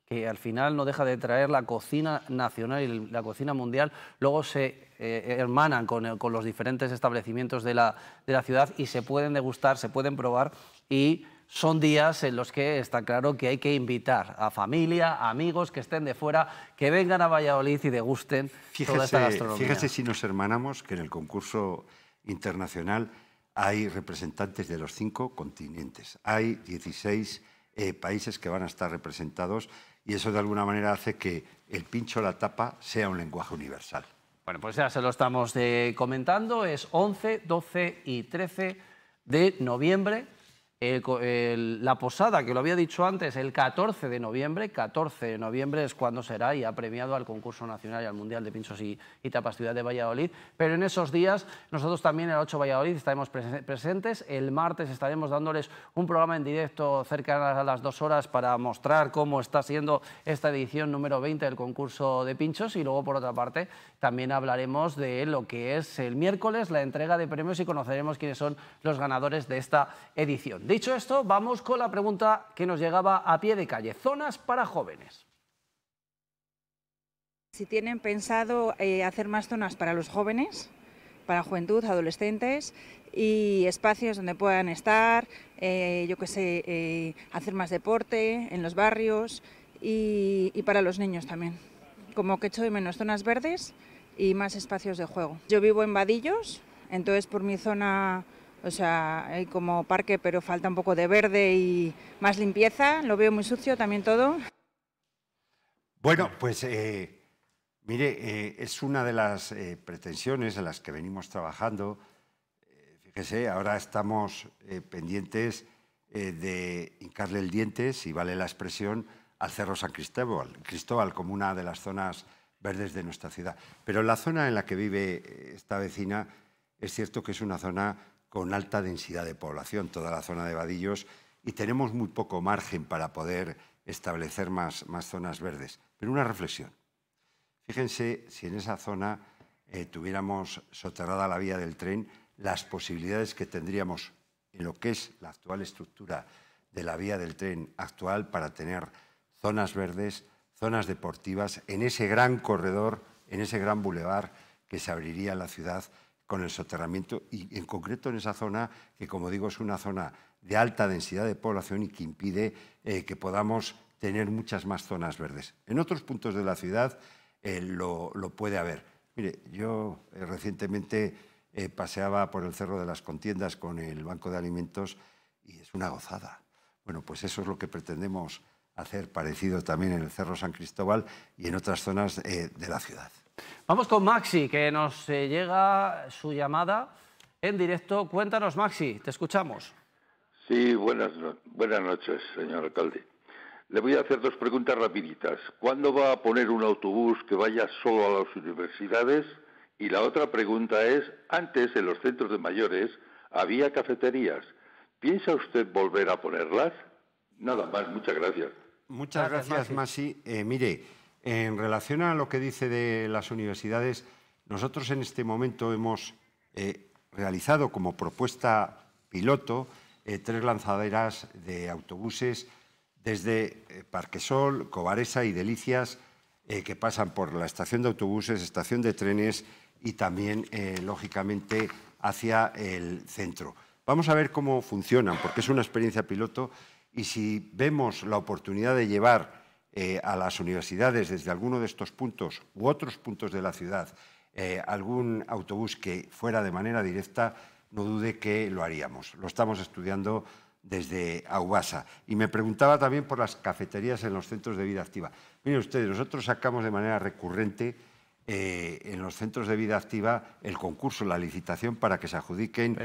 que al final no deja de traer la cocina nacional y la cocina mundial, luego se eh, hermanan eh, con, los diferentes establecimientos de la, de la ciudad y se pueden degustar, se pueden probar y son días en los que está claro que hay que invitar a familia, a amigos que estén de fuera, que vengan a Valladolid y degusten toda esta gastronomía. Fíjese
si nos hermanamos que en el concurso internacional hay representantes de los cinco continentes. Hay 16 eh, países que van a estar representados y eso de alguna manera hace que el pincho la tapa sea un lenguaje universal.
Bueno, pues ya se lo estamos eh, comentando. Es 11, 12 y 13 de noviembre la posada, que lo había dicho antes, el 14 de noviembre, 14 de noviembre es cuando será y ha premiado al concurso nacional y al Mundial de Pinchos y, Tapas Ciudad de Valladolid, pero en esos días nosotros también en el 8 Valladolid estaremos presentes, el martes estaremos dándoles un programa en directo cerca a las dos horas para mostrar cómo está siendo esta edición número 20 del concurso de pinchos y luego por otra parte también hablaremos de lo que es el miércoles, la entrega de premios y conoceremos quiénes son los ganadores de esta edición. Dicho esto, vamos con la pregunta que nos llegaba a pie de calle. Zonas
para jóvenes. Si tienen pensado eh, hacer más zonas para los jóvenes, para juventud, adolescentes y espacios donde puedan estar, eh, yo qué sé, eh, hacer más deporte en los barrios y, para los niños también. Como que echo de menos zonas verdes y más espacios de juego. Yo vivo en Vadillos, entonces por mi zona o sea, hay como parque, pero falta un poco de verde y más limpieza. Lo veo muy sucio también todo.
Bueno, pues eh, mire, eh, es una de las eh, pretensiones en las que venimos trabajando. fíjese, ahora estamos pendientes de hincarle el diente, si vale la expresión, al Cerro San Cristóbal, Cristóbal como una de las zonas verdes de nuestra ciudad. Pero la zona en la que vive esta vecina es cierto que es una zona con alta densidad de población, toda la zona de Vadillos, y tenemos muy poco margen para poder establecer más, zonas verdes. Pero una reflexión. Fíjense si en esa zona eh, tuviéramos soterrada la vía del tren, las posibilidades que tendríamos en lo que es la actual estructura de la vía del tren actual para tener zonas verdes, zonas deportivas, en ese gran corredor, en ese gran bulevar que se abriría a la ciudad con el soterramiento y en concreto en esa zona que, como digo, es una zona de alta densidad de población y que impide eh, que podamos tener muchas más zonas verdes. En otros puntos de la ciudad eh, lo, puede haber. Mire, yo eh, recientemente paseaba por el Cerro de las Contiendas con el Banco de Alimentos y es una gozada. Bueno, pues eso es lo que pretendemos hacer parecido también en el Cerro San Cristóbal y en otras zonas de la ciudad.
Vamos con Maxi, que nos eh, llega su llamada en directo. Cuéntanos, Maxi, te escuchamos.
Sí, buenas, noches, señor alcalde. Le voy a hacer dos
preguntas rapiditas. ¿Cuándo va a poner un autobús que vaya solo a las universidades? Y la otra pregunta es, antes en los centros de mayores había cafeterías.
¿Piensa usted volver a ponerlas? Nada más, muchas gracias.
Muchas gracias, Maxi. Eh, mire, en relación a lo que dice de las universidades, nosotros en este momento hemos eh, realizado como propuesta piloto eh, tres lanzaderas de autobuses desde eh, Parquesol, Covaresa y Delicias, que pasan por la estación de autobuses, estación de trenes y también, lógicamente, hacia el centro. Vamos a ver cómo funcionan, porque es una experiencia piloto y si vemos la oportunidad de llevar eh, a las universidades desde alguno de estos puntos u otros puntos de la ciudad eh, algún autobús que fuera de manera directa, no dude que lo haríamos. Lo estamos estudiando desde AUBASA. Y me preguntaba también por las cafeterías en los centros de vida activa. Miren ustedes, nosotros sacamos de manera recurrente eh, en los centros de vida activa el concurso, la licitación para que se adjudiquen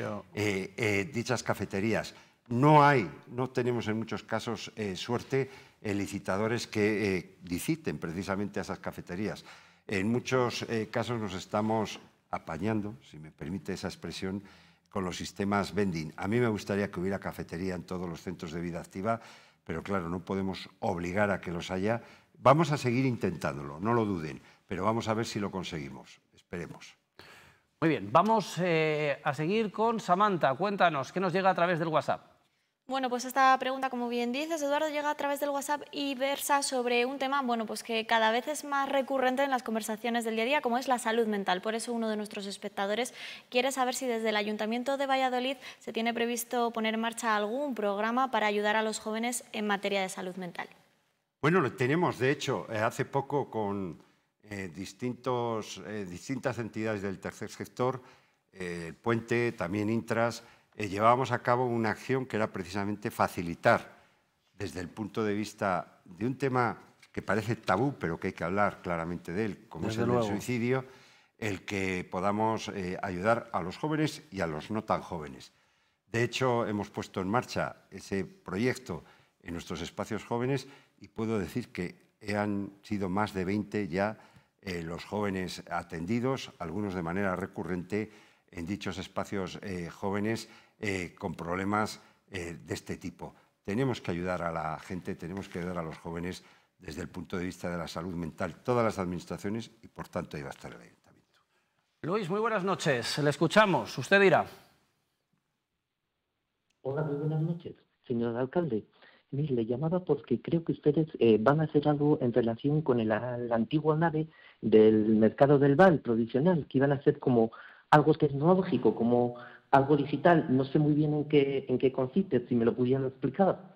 dichas cafeterías. No hay, no tenemos en muchos casos suerte licitadores que eh, visiten precisamente a esas cafeterías. En muchos eh, casos nos estamos apañando, si me permite esa expresión, con los sistemas vending. A mí me gustaría que hubiera cafetería en todos los centros de vida activa, pero claro, no podemos obligar a que los haya. Vamos a seguir intentándolo, no lo duden, pero vamos a ver si lo conseguimos. Esperemos.
Muy bien, vamos eh, a seguir con Samantha. Cuéntanos, ¿qué nos llega a través del WhatsApp?
Bueno, pues esta pregunta, como bien dices, Eduardo, llega a través del WhatsApp y versa sobre un tema, bueno, pues que cada vez es más recurrente en las conversaciones del día a día, como es la salud mental. Por eso uno de nuestros espectadores quiere saber si desde el Ayuntamiento de Valladolid se tiene previsto poner en marcha algún programa para ayudar a los jóvenes en materia de salud mental.
Bueno, lo tenemos, de hecho, eh, hace poco con eh, distintos, eh, distintas entidades del tercer sector, el puente, también Intras, eh, llevábamos a cabo una acción que era precisamente facilitar desde el punto de vista de un tema que parece tabú, pero que hay que hablar claramente de él, como es el del suicidio, el que podamos eh, ayudar a los jóvenes y a los no tan jóvenes. De hecho, hemos puesto en marcha ese proyecto en nuestros espacios jóvenes y puedo decir que han sido más de 20 ya eh, los jóvenes atendidos, algunos de manera recurrente en dichos espacios jóvenes eh, con problemas eh, de este tipo. Tenemos que ayudar a la gente, tenemos que ayudar a los jóvenes desde el punto de vista de la salud mental, todas las administraciones y por tanto ahí va a estar el ayuntamiento.
Luis, muy buenas noches, le escuchamos, usted dirá.
Hola, muy buenas noches, señor alcalde. le llamaba porque creo que ustedes eh, van a hacer algo en relación con el, la antigua nave del mercado del Val provisional, que iban a hacer como algo tecnológico, como algo digital. No sé muy bien en qué, consiste, si me lo pudieran explicar.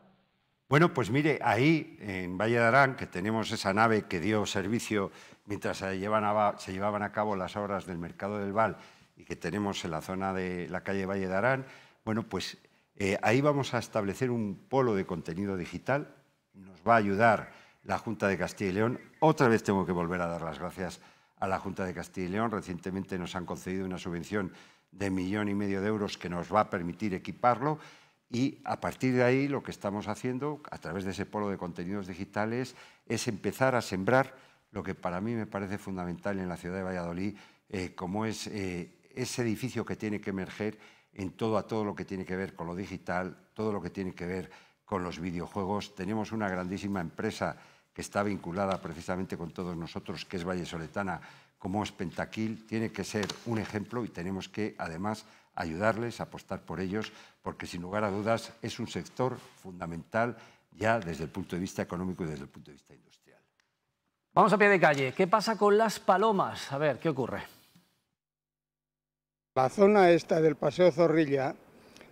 Bueno, pues mire, ahí en Valle de Arán, que tenemos esa nave que dio servicio mientras se llevaban a, cabo las obras del mercado del Val y que tenemos en la zona de la calle Valle de Arán, bueno, pues eh, ahí vamos a establecer un polo de contenido digital. Nos va a ayudar la Junta de Castilla y León. Otra vez tengo que volver a dar las gracias a la Junta de Castilla y León. Recientemente nos han concedido una subvención de millón y medio de euros que nos va a permitir equiparlo y a partir de ahí lo que estamos haciendo a través de ese polo de contenidos digitales es empezar a sembrar lo que para mí me parece fundamental en la ciudad de Valladolid, eh, como es eh, ese edificio que tiene que emerger en todo a todo lo que tiene que ver con lo digital, todo lo que tiene que ver con los videojuegos. Tenemos una grandísima empresa que está vinculada precisamente con todos nosotros, que es Valle Soletana, como es Pentaquil, tiene que ser un ejemplo y tenemos que, además, ayudarles, apostar por ellos, porque sin lugar a dudas es un sector fundamental ya desde el punto de vista económico y desde el punto de vista industrial. Vamos a pie de calle. ¿Qué pasa con las palomas? A ver, ¿qué ocurre?
La zona esta del Paseo Zorrilla,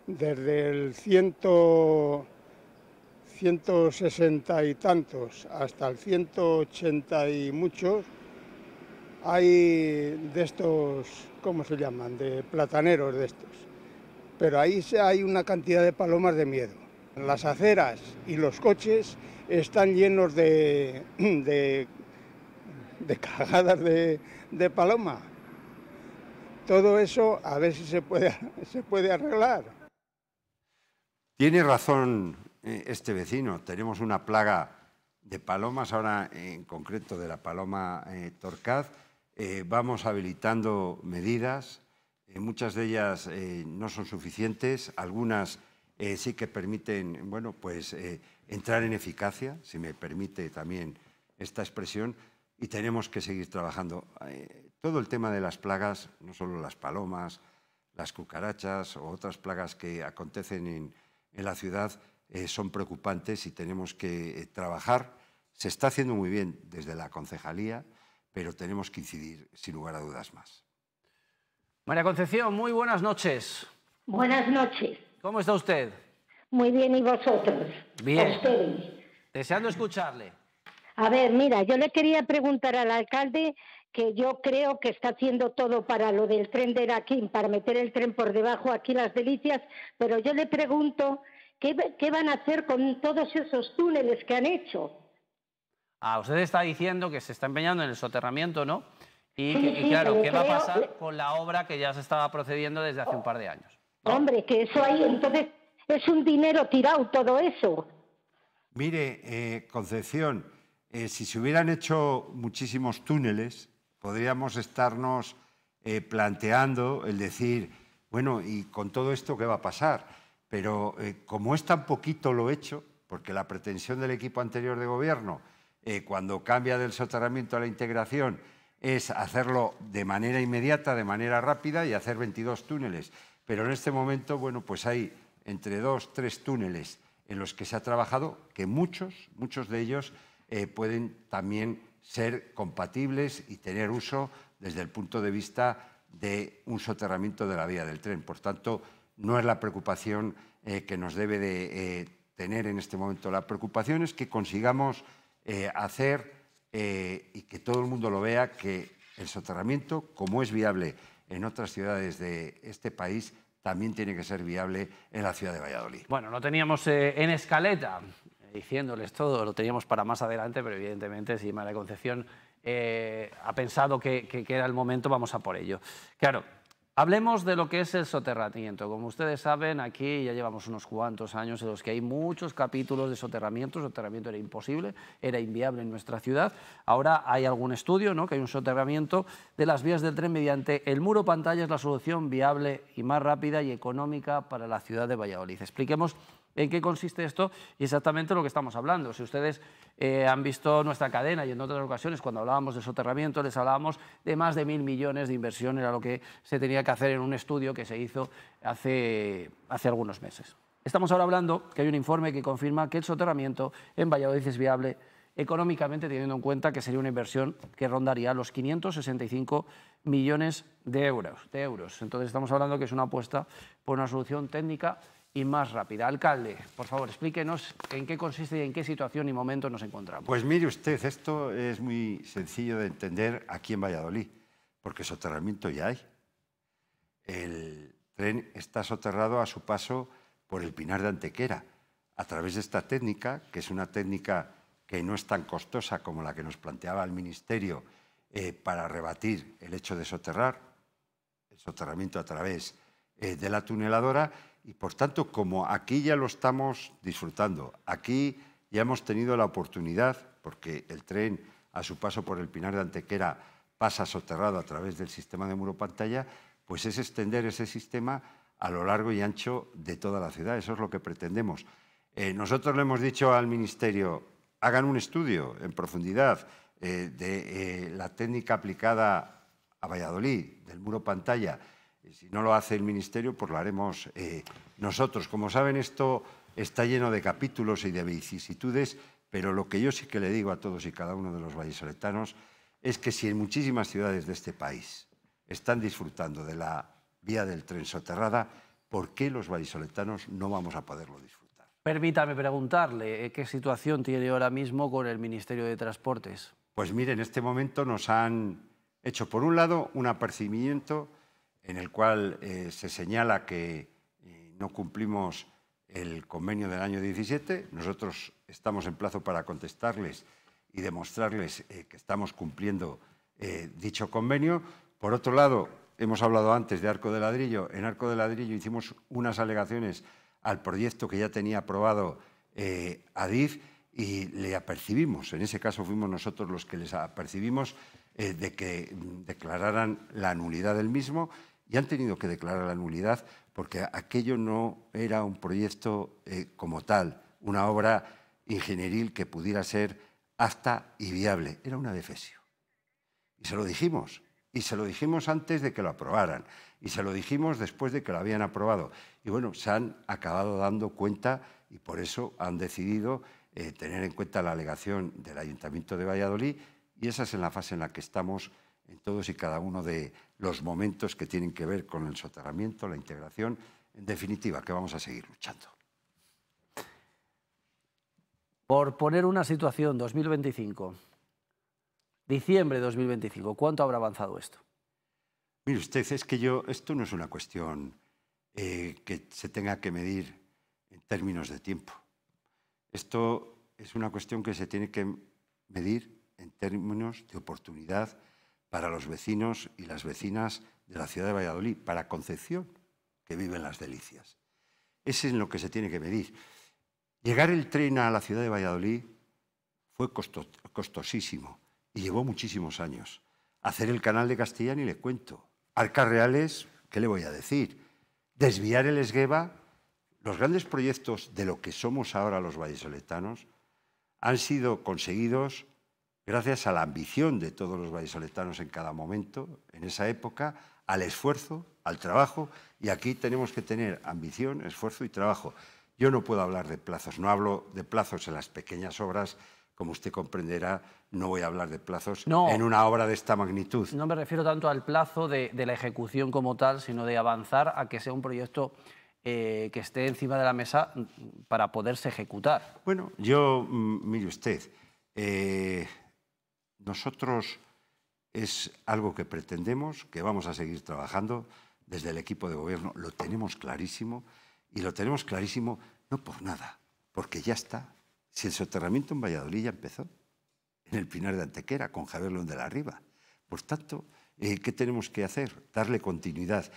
desde el 160 y tantos hasta el 180 y muchos, hay de estos, ¿cómo se llaman? De plataneros de estos. Pero ahí hay una cantidad de palomas de miedo. Las aceras y los coches están llenos de, de, de cagadas de, de paloma. Todo eso a ver si se puede, arreglar.
Tiene razón eh, este vecino, tenemos una plaga de palomas, ahora en concreto de la paloma eh, torcaz, eh, vamos habilitando medidas, eh, muchas de ellas eh, no son suficientes, algunas sí que permiten pues, entrar en eficacia, si me permite también esta expresión, y tenemos que seguir trabajando. todo el tema de las plagas, no solo las palomas, las cucarachas o otras plagas que acontecen en la ciudad, son preocupantes y tenemos que trabajar. Se está haciendo muy bien desde la concejalía, pero tenemos que incidir sin lugar a dudas más.
María Concepción, muy buenas noches. Buenas noches. ¿Cómo está usted?
Muy bien, ¿y vosotros?
Bien. Deseando escucharle.
A ver, mira, yo le quería preguntar al alcalde que yo creo que está haciendo todo para lo del tren de Erakin, para meter el tren por debajo aquí las delicias, pero yo le pregunto, ¿qué, qué van a hacer con todos esos túneles que han hecho?
a ah, usted está diciendo que se está empeñando en el soterramiento, ¿no? Y, claro, ¿qué va a pasar con la obra que ya se estaba procediendo desde hace un par de años?
Hombre, que eso ahí, entonces es un dinero tirado todo eso.
Mire, eh, Concepción, eh, si se hubieran hecho muchísimos túneles, podríamos estarnos eh, planteando el decir, bueno, ¿y con todo esto qué va a pasar? Pero como es tan poquito lo hecho, porque la pretensión del equipo anterior de gobierno eh, cuando cambia del soterramiento a la integración, es hacerlo de manera inmediata, de manera rápida y hacer 22 túneles. Pero en este momento, bueno, pues hay entre dos, tres túneles en los que se ha trabajado, que muchos, muchos de ellos eh, pueden también ser compatibles y tener uso desde el punto de vista de un soterramiento de la vía del tren. Por tanto, no es la preocupación eh, que nos debe de tener en este momento. La preocupación es que consigamos eh, hacer eh, y que todo el mundo lo vea que el soterramiento, como es viable en otras ciudades de este país, también tiene que ser viable en la ciudad de Valladolid.
Bueno, lo teníamos eh, en escaleta, diciéndoles todo, lo teníamos para más adelante, pero evidentemente si María Concepción ha pensado que, que, que, era el momento, vamos a por ello. Claro, Hablemos de lo que es el soterramiento. Como ustedes saben, aquí ya llevamos unos cuantos años en los que hay muchos capítulos de soterramiento. El soterramiento era imposible, era inviable en nuestra ciudad. Ahora hay algún estudio, ¿no? que hay un soterramiento de las vías del tren mediante el muro pantalla es la solución viable y más rápida y económica para la ciudad de Valladolid. Expliquemos ¿En qué consiste esto? Y exactamente lo que estamos hablando. Si ustedes eh, han visto nuestra cadena y en otras ocasiones cuando hablábamos de soterramiento les hablábamos de más de mil millones de inversión, era lo que se tenía que hacer en un estudio que se hizo hace, hace algunos meses. Estamos ahora hablando que hay un informe que confirma que el soterramiento en Valladolid es viable económicamente teniendo en cuenta que sería una inversión que rondaría los 565 millones de euros. De euros. Entonces estamos hablando que es una apuesta por una solución técnica y más rápida. Alcalde, por favor, explíquenos en qué consiste y en qué situación y momento nos encontramos.
Pues mire
usted, esto es muy sencillo de entender aquí en Valladolid, porque soterramiento ya hay. El tren está soterrado a su paso por el Pinar de Antequera, a través de esta técnica, que es una técnica que no es tan costosa como la que nos planteaba el Ministerio eh, para rebatir el hecho de soterrar, el soterramiento a través eh, de la tuneladora, y por tanto, como aquí ya lo estamos disfrutando, aquí ya hemos tenido la oportunidad, porque el tren a su paso por el Pinar de Antequera pasa soterrado a través del sistema de muro pantalla, pues es extender ese sistema a lo largo y ancho de toda la ciudad. Eso es lo que pretendemos. Eh, nosotros le hemos dicho al Ministerio, hagan un estudio en profundidad eh, de eh, la técnica aplicada a Valladolid, del muro pantalla, si no lo hace el Ministerio, pues lo haremos eh, nosotros. Como saben, esto está lleno de capítulos y de vicisitudes, pero lo que yo sí que le digo a todos y cada uno de los vallisoletanos es que si en muchísimas ciudades de este país están disfrutando de la vía del tren soterrada, ¿por qué los vallisoletanos no vamos a poderlo disfrutar?
Permítame preguntarle, eh, ¿qué situación tiene ahora mismo con el Ministerio de
Transportes? Pues mire, en este momento nos han hecho, por un lado, un apercibimiento en el cual eh, se señala que eh, no cumplimos el convenio del año 17. Nosotros estamos en plazo para contestarles y demostrarles eh, que estamos cumpliendo dicho convenio. Por otro lado, hemos hablado antes de Arco de Ladrillo. En Arco de Ladrillo hicimos unas alegaciones al proyecto que ya tenía aprobado ADIF y le apercibimos, en ese caso fuimos nosotros los que les apercibimos, de que mm, declararan la nulidad del mismo y han tenido que declarar la nulidad porque aquello no era un proyecto eh, como tal, una obra ingenieril que pudiera ser apta y viable, era una defesio. Y se lo dijimos, y se lo dijimos antes de que lo aprobaran, y se lo dijimos después de que lo habían aprobado. Y bueno, se han acabado dando cuenta y por eso han decidido eh, tener en cuenta la alegación del Ayuntamiento de Valladolid y esa es en la fase en la que estamos en todos y cada uno de los momentos que tienen que ver con el soterramiento, la integración, en definitiva, que vamos a seguir luchando. Por poner una situación, 2025,
diciembre de 2025, ¿cuánto habrá avanzado esto?
Mire usted, es que yo, esto no es una cuestión eh, que se tenga que medir en términos de tiempo. Esto es una cuestión que se tiene que medir en términos de oportunidad para los vecinos y las vecinas de la ciudad de Valladolid, para Concepción, que viven las delicias. Ese es lo que se tiene que medir. Llegar el tren a la ciudad de Valladolid fue costosísimo y llevó muchísimos años. Hacer el canal de Castilla ni le cuento. Arcas Reales, ¿qué le voy a decir? Desviar el Esgueva, los grandes proyectos de lo que somos ahora los vallesoletanos han sido conseguidos gracias a la ambición de todos los vallisoletanos en cada momento, en esa época, al esfuerzo, al trabajo, y aquí tenemos que tener ambición, esfuerzo y trabajo. Yo no puedo hablar de plazos, no hablo de plazos en las pequeñas obras, como usted comprenderá, no voy a hablar de plazos en una obra de esta magnitud. No
me refiero tanto al plazo de, la ejecución como tal, sino de avanzar a que sea un proyecto eh, que esté encima de la mesa para poderse ejecutar.
Bueno, yo, mm, mire usted, eh, nosotros es algo que pretendemos, que vamos a seguir trabajando desde el equipo de gobierno. Lo tenemos clarísimo y lo tenemos clarísimo no por nada, porque ya está. Si el soterramiento en Valladolid ya empezó, en el Pinar de Antequera, con Javier León de la Riva. Por tanto, eh, ¿qué tenemos que hacer? Darle continuidad.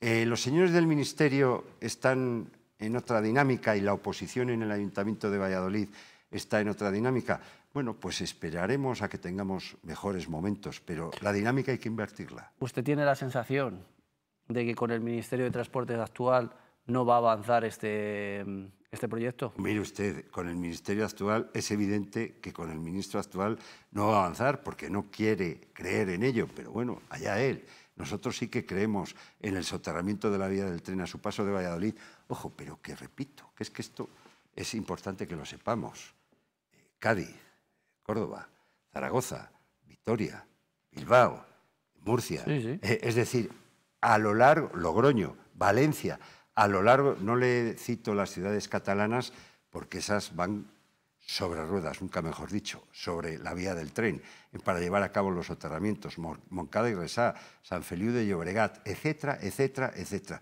Eh, los señores del Ministerio están en otra dinámica y la oposición en el Ayuntamiento de Valladolid está en otra dinámica. Bueno, pues esperaremos a que tengamos mejores momentos, pero la dinámica hay que invertirla.
¿Usted tiene la sensación de que con el Ministerio de Transportes actual no va a avanzar este,
este, proyecto? Mire usted, con el Ministerio actual es evidente que con el ministro actual no va a avanzar porque no quiere creer en ello, pero bueno, allá él. Nosotros sí que creemos en el soterramiento de la vía del tren a su paso de Valladolid. Ojo, pero que repito, que es que esto es importante que lo sepamos. Cádiz, Córdoba, Zaragoza, Vitoria, Bilbao, Murcia. Eh, es decir, a lo largo, Logroño, Valencia, a lo largo, no le cito las ciudades catalanas porque esas van sobre ruedas, nunca mejor dicho, sobre la vía del tren, para llevar a cabo los soterramientos, Moncada y Resá, San Feliu de Llobregat, etcétera, etcétera, etcétera.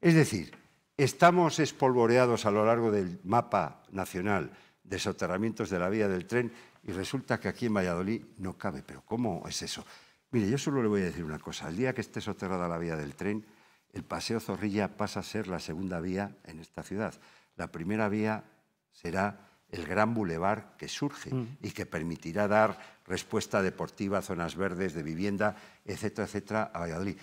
Es decir, estamos espolvoreados a lo largo del mapa nacional de soterramientos de la vía del tren y resulta que aquí en Valladolid no cabe. Pero ¿cómo es eso? Mire, yo solo le voy a decir una cosa. El día que esté soterrada la vía del tren, el Paseo Zorrilla pasa a ser la segunda vía en esta ciudad. La primera vía será el gran bulevar que surge mm. y que permitirá dar respuesta deportiva, zonas verdes, de vivienda, etcétera, etcétera, a Valladolid.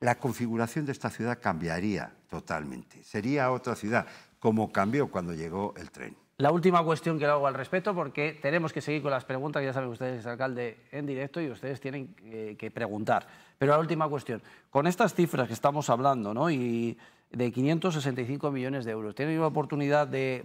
La configuración de esta ciudad cambiaría totalmente. Sería otra ciudad, como cambió cuando llegó el tren.
La última cuestión que le hago al respecto, porque tenemos que seguir con las preguntas, ya saben ustedes, es alcalde en directo y ustedes tienen eh, que preguntar. Pero la última cuestión, con estas cifras que estamos hablando, ¿no? y de 565 millones de euros, ¿tienen la oportunidad de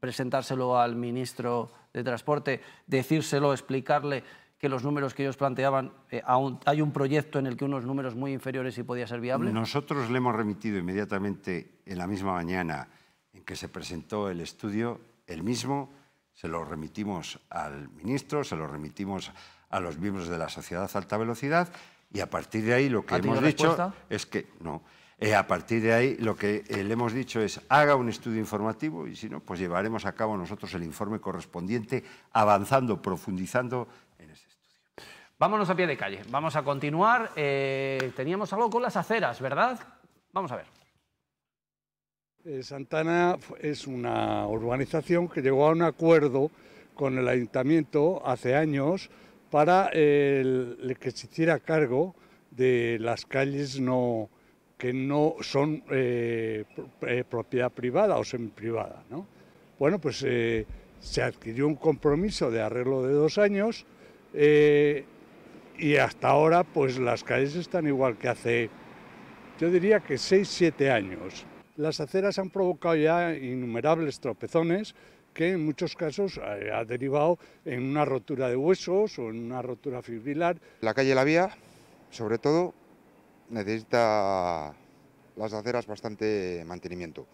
presentárselo al ministro de Transporte, decírselo, explicarle que los números que ellos planteaban, eh, hay un proyecto en el que unos números muy inferiores y podía ser viable?
Nosotros le hemos remitido inmediatamente en la misma mañana en que se presentó el estudio el mismo, se lo remitimos al ministro, se lo remitimos a los miembros de la sociedad alta velocidad y a partir de ahí lo que hemos dicho es que no. Eh, a partir de ahí lo que eh, le hemos dicho es haga un estudio informativo y si no, pues llevaremos a cabo nosotros el informe correspondiente avanzando, profundizando en ese
estudio. Vámonos a pie de calle, vamos a continuar. Eh, teníamos algo con las aceras, ¿verdad? Vamos a ver.
Eh, Santana es una urbanización que llegó a un acuerdo con el ayuntamiento hace años para que se hiciera cargo de las calles que no son eh, eh, propiedad privada o semiprivada. ¿no? Bueno, pues se adquirió un compromiso de arreglo de dos años y hasta ahora pues las calles están igual que hace, yo diría que seis, siete años las aceras han provocado ya innumerables tropezones que en muchos casos eh, ha derivado en una rotura de huesos o en una rotura fibrilar. La calle La Vía, sobre todo,
necesita las aceras bastante mantenimiento.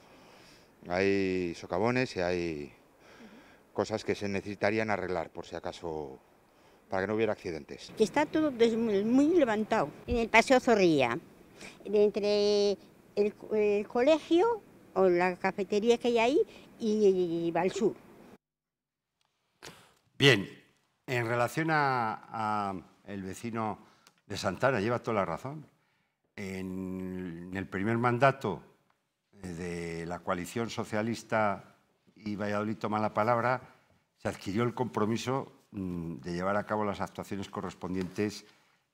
Hay socavones y hay cosas que se necesitarían arreglar por si acaso para que no hubiera accidentes. está todo muy levantado. En el Paseo Zorrilla,
entre el, eh, colegio o la cafetería que hay
ahí y, va al sur.
Bien, en relación a, el vecino de Santana, lleva toda la razón. En, en el primer mandato eh, de la coalición socialista y Valladolid toma la palabra, se adquirió el compromiso mm, de llevar a cabo las actuaciones correspondientes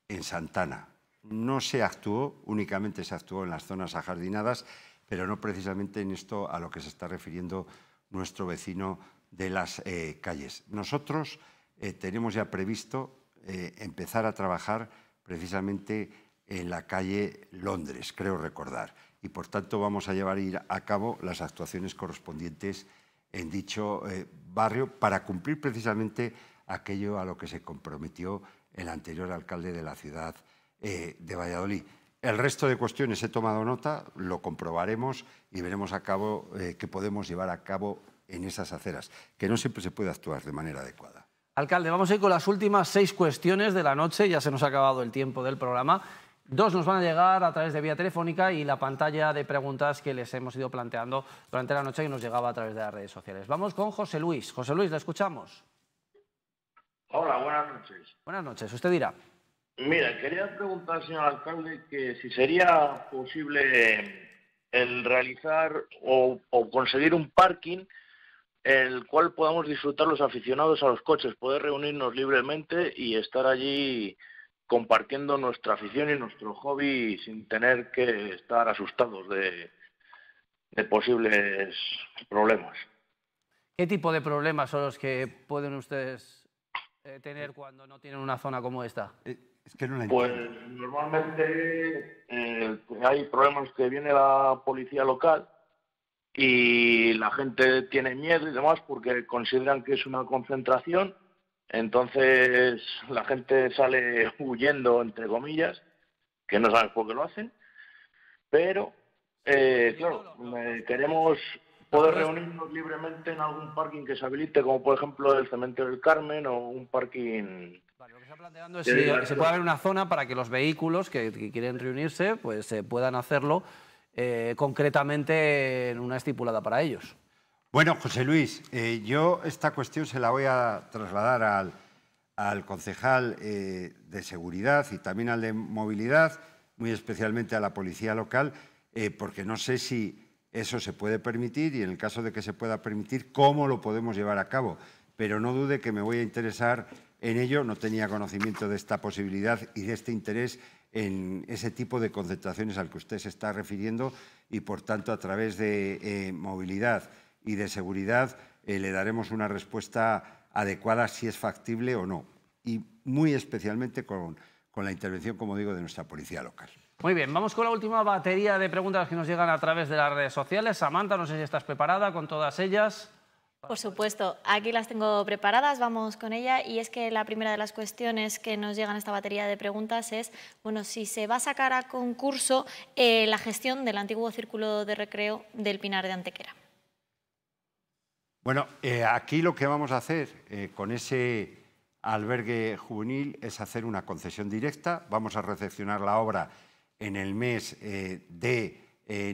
en Santana no se actuó, únicamente se actuó en las zonas ajardinadas, pero no precisamente en esto a lo que se está refiriendo nuestro vecino de las eh, calles. Nosotros eh, tenemos ya previsto eh, empezar a trabajar precisamente en la calle Londres, creo recordar, y por tanto vamos a llevar a cabo las actuaciones correspondientes en dicho barrio para cumplir precisamente aquello a lo que se comprometió el anterior alcalde de la ciudad eh, de Valladolid. El resto de cuestiones he tomado nota, lo comprobaremos y veremos a cabo eh, qué podemos llevar a cabo en esas aceras, que no siempre se puede actuar de manera adecuada.
Alcalde, vamos a ir con las últimas seis cuestiones de la noche, ya se nos ha acabado el tiempo del programa. Dos nos van a llegar a través de vía telefónica y la pantalla de preguntas que les hemos ido planteando durante la noche y nos llegaba a través de las redes sociales. Vamos con José Luis. José Luis, ¿la escuchamos.
Hola, buenas noches.
Buenas noches, usted dirá.
Mira, quería preguntar, señor alcalde, que si sería posible eh, el realizar o, conseguir un parking el cual podamos disfrutar los aficionados a los coches, poder reunirnos libremente y estar allí compartiendo nuestra afición y nuestro hobby sin tener que estar asustados de, posibles problemas.
¿Qué tipo de problemas son los que pueden ustedes eh, tener cuando no tienen una zona como esta? Eh, pues
normalmente eh, pues, hay problemas que viene la policía local y la gente tiene miedo y demás porque consideran que es una concentración. Entonces la gente sale huyendo, entre comillas, que no saben por qué lo hacen. Pero,
eh, claro,
eh, queremos poder reunirnos libremente en algún parking que se habilite, como por ejemplo el Cementerio del Carmen o un parking lo que se está planteando es si se puede
haber una zona para que los vehículos que, quieren reunirse pues eh, puedan hacerlo eh, concretamente en una estipulada para ellos.
Bueno, José Luis, eh, yo esta cuestión se la voy a trasladar al, al concejal de seguridad y también al de movilidad, muy especialmente a la policía local, porque no sé si eso se puede permitir y en el caso de que se pueda permitir, cómo lo podemos llevar a cabo. Pero no dude que me voy a interesar en ello, no tenía conocimiento de esta posibilidad y de este interés en ese tipo de concentraciones al que usted se está refiriendo y, por tanto, a través de eh, movilidad y de seguridad eh, le daremos una respuesta adecuada si es factible o no. Y muy especialmente con, con la intervención, como digo, de nuestra policía local.
Muy bien, vamos con la última batería de preguntas que nos llegan a través de las redes sociales. Samantha, no sé si estás preparada con todas ellas.
Por supuesto, aquí las tengo preparadas, vamos con ella y es que la primera de las cuestiones que nos llegan a esta batería de preguntas es, bueno, si se va a sacar a concurso eh, la gestión del antiguo círculo de recreo del Pinar de Antequera.
Bueno, eh, aquí lo que vamos a hacer eh, con ese albergue juvenil es hacer una concesión directa, vamos a recepcionar la obra en el mes de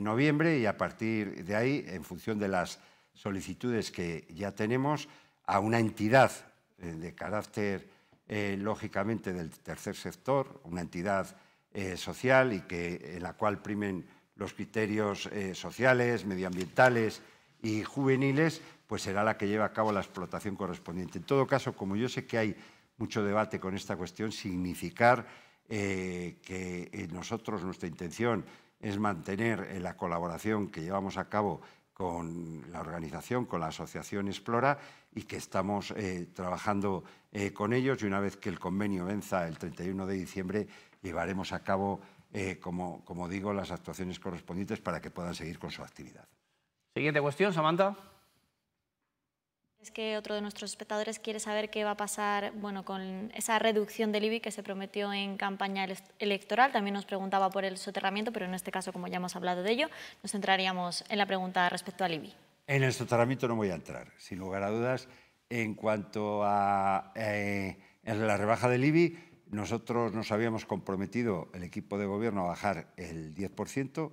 noviembre y a partir de ahí, en función de las solicitudes que ya tenemos a una entidad eh, de carácter, eh, lógicamente, del tercer sector, una entidad eh, social y que, en la cual primen los criterios sociales, medioambientales y juveniles, pues será la que lleva a cabo la explotación correspondiente. En todo caso, como yo sé que hay mucho debate con esta cuestión, significar que nosotros, nuestra intención es mantener la colaboración que llevamos a cabo con la organización, con la asociación Explora y que estamos eh, trabajando eh, con ellos y una vez que el convenio venza el 31 de diciembre llevaremos a cabo, eh, como digo, las actuaciones correspondientes para que puedan seguir con su actividad. Siguiente cuestión, Samantha
que otro de nuestros espectadores quiere saber qué va a pasar bueno, con esa reducción del IBI que se prometió en campaña electoral. También nos preguntaba por el soterramiento, pero en este caso, como ya hemos hablado de ello, nos centraríamos en la pregunta respecto al IBI.
En el soterramiento no voy a entrar, sin lugar a dudas. En cuanto a eh, la rebaja del IBI, nosotros nos habíamos comprometido, el equipo de gobierno, a bajar el 10%.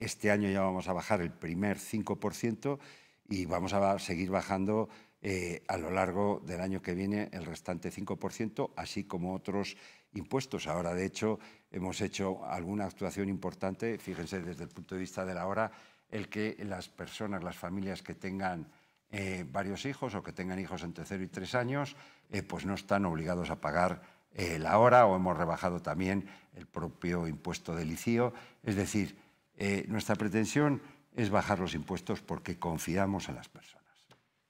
Este año ya vamos a bajar el primer 5% y vamos a seguir bajando eh, a lo largo del año que viene el restante 5%, así como otros impuestos. Ahora, de hecho, hemos hecho alguna actuación importante, fíjense desde el punto de vista de la hora, el que las personas, las familias que tengan eh, varios hijos o que tengan hijos entre 0 y 3 años, eh, pues no están obligados a pagar la hora o hemos rebajado también el propio impuesto del ICIO. Es decir, nuestra pretensión es bajar los impuestos porque confiamos en las personas.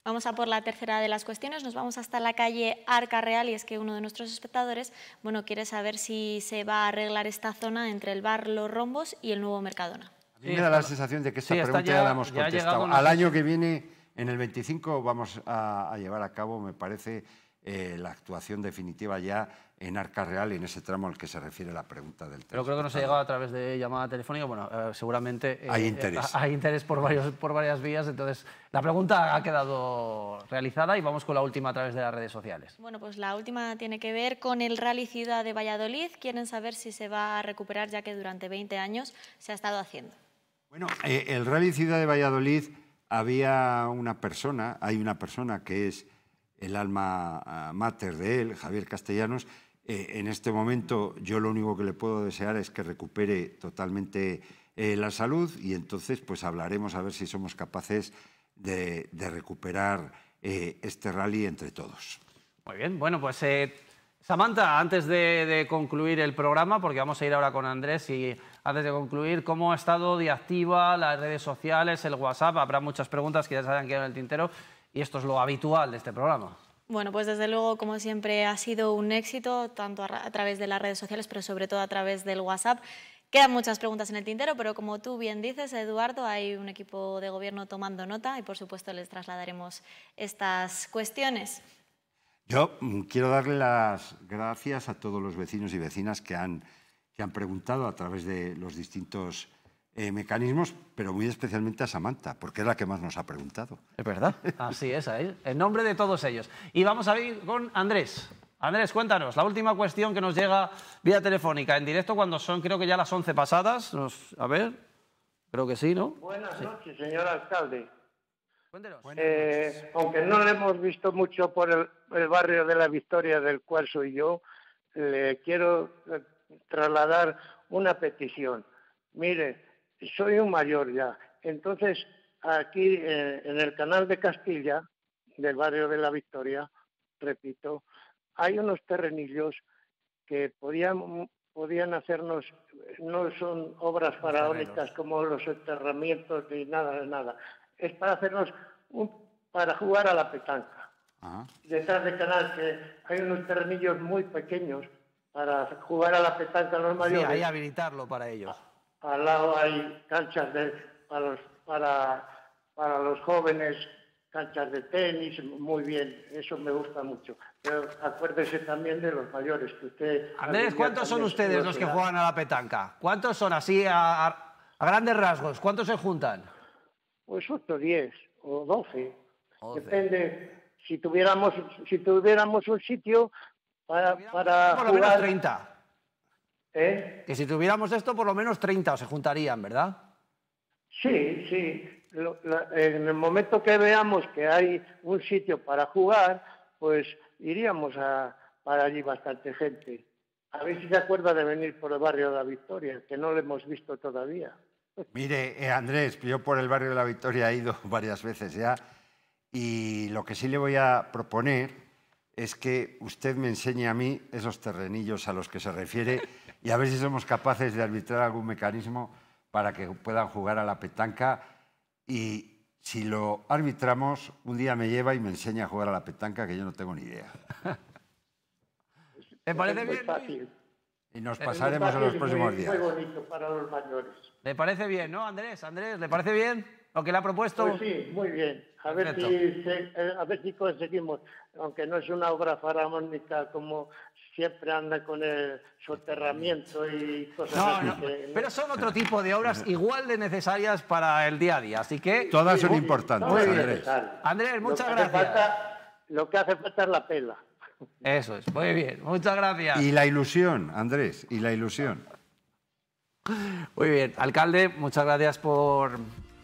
Vamos a por la tercera de las cuestiones, nos vamos hasta la calle Arca Real y es que uno de nuestros espectadores bueno, quiere saber si se va a arreglar esta zona entre el bar Los Rombos y el nuevo Mercadona. A mí
me da la sensación de que esa pregunta ya, la hemos contestado. Al año que viene, en el 25, vamos a llevar a cabo, me parece, eh, la actuación definitiva ya en Arca Real, y en ese tramo al que se refiere la pregunta del tema.
Pero creo que no se ha llegado a través de llamada telefónica. Bueno, eh, seguramente eh, hay interés. hay interés por, varios, por varias vías. Entonces, la pregunta ha quedado realizada y vamos con la última a través de las redes sociales.
Bueno, pues la última tiene que ver con el Rally Ciudad de Valladolid. Quieren saber si se va a recuperar, ya que durante 20 años se ha estado haciendo. Bueno,
el Rally Ciudad de Valladolid había una persona, hay una persona que es el alma ah, mater de él, Javier Castellanos. Eh, en este momento yo lo único que le puedo desear es que recupere totalmente eh, la salud y entonces pues hablaremos a ver si somos capaces de, recuperar eh, este rally entre todos.
Muy bien, bueno pues Samantha, antes de, concluir el programa, porque vamos a ir ahora con Andrés, y antes de concluir, ¿cómo ha estado de activa las redes sociales, el WhatsApp? Habrá muchas preguntas que ya se hayan quedado en el tintero, y esto es lo habitual de este programa.
Bueno, pues desde luego, como siempre, ha sido un éxito, tanto a, través de las redes sociales, pero sobre todo a través del WhatsApp. Quedan muchas preguntas en el tintero, pero como tú bien dices, Eduardo, hay un equipo de gobierno tomando nota y, por supuesto, les trasladaremos estas cuestiones.
Yo mm, quiero darle las gracias a todos los vecinos y vecinas que han, que han preguntado a través de los distintos eh, mecanismos, pero muy especialmente a Samantha, porque es la que más nos ha preguntado. Es verdad.
Así es, en nombre de todos ellos. Y vamos a ir con Andrés. Andrés, cuéntanos, la última cuestión que nos llega vía telefónica, en directo cuando son, creo que ya las 11 pasadas. a ver, creo que sí, ¿no?
Buenas noches, señor alcalde. Cuéntanos. Eh, aunque no lo hemos visto mucho por el, el barrio de la Victoria, del cual soy yo, le quiero eh, trasladar una petición. Mire, soy un mayor ya. Entonces, aquí eh, en el canal de Castilla, del barrio de la Victoria, repito, hay unos terrenillos que podían, hacernos, no son obras faraónicas como los enterramientos ni nada de nada, es para hacernos para jugar a la petanca. Detrás del canal que hay unos terrenillos muy pequeños para jugar a la petanca los mayores. Sí,
habilitarlo para ellos
al lado hay canchas de, para, los, jóvenes, canchas de tenis, muy bien, eso me gusta mucho. Pero acuérdese también de los mayores que usted... Andrés, ¿cuántos son ustedes los que juegan
a la petanca? ¿Cuántos son así a, grandes rasgos? ¿Cuántos se juntan?
Pues 8, 10 o 12. Depende, si tuviéramos, si tuviéramos un sitio para... para 30. ¿Eh?
Que si tuviéramos esto, por lo menos 30 se juntarían, ¿verdad?
Sí, sí. en el momento que veamos que hay un sitio para jugar, pues iríamos para allí bastante gente. A ver si se acuerda de venir por el barrio de la Victoria, que no lo hemos visto todavía.
Mire, eh, Andrés, yo por el barrio de la Victoria he ido varias veces ya y lo que sí le voy a proponer es que usted me enseñe a mí esos terrenillos a los que se refiere y a ver si somos capaces de arbitrar algún mecanismo para que puedan jugar a la petanca y si lo arbitramos, un día me lleva y me enseña a jugar a la petanca que yo no tengo ni idea.
me parece bien?
Y nos
pasaremos en los próximos días. Muy
bonito para los mayores.
¿Le parece bien, no, Andrés? Andrés, ¿le parece bien lo que le ha propuesto? Pues sí, muy bien. A ver, si, eh,
a ver si conseguimos, aunque no es una obra faraónica como siempre anda con el soterramiento y cosas así. Pero son
otro tipo de obras igual de necesarias para el día a día, así que... Todas son importantes, Andrés.
Andrés, muchas gracias. lo que hace falta es la pela.
Eso es, muy bien,
muchas gracias. Y
la ilusión, Andrés, y la ilusión.
Muy bien, alcalde, muchas gracias por,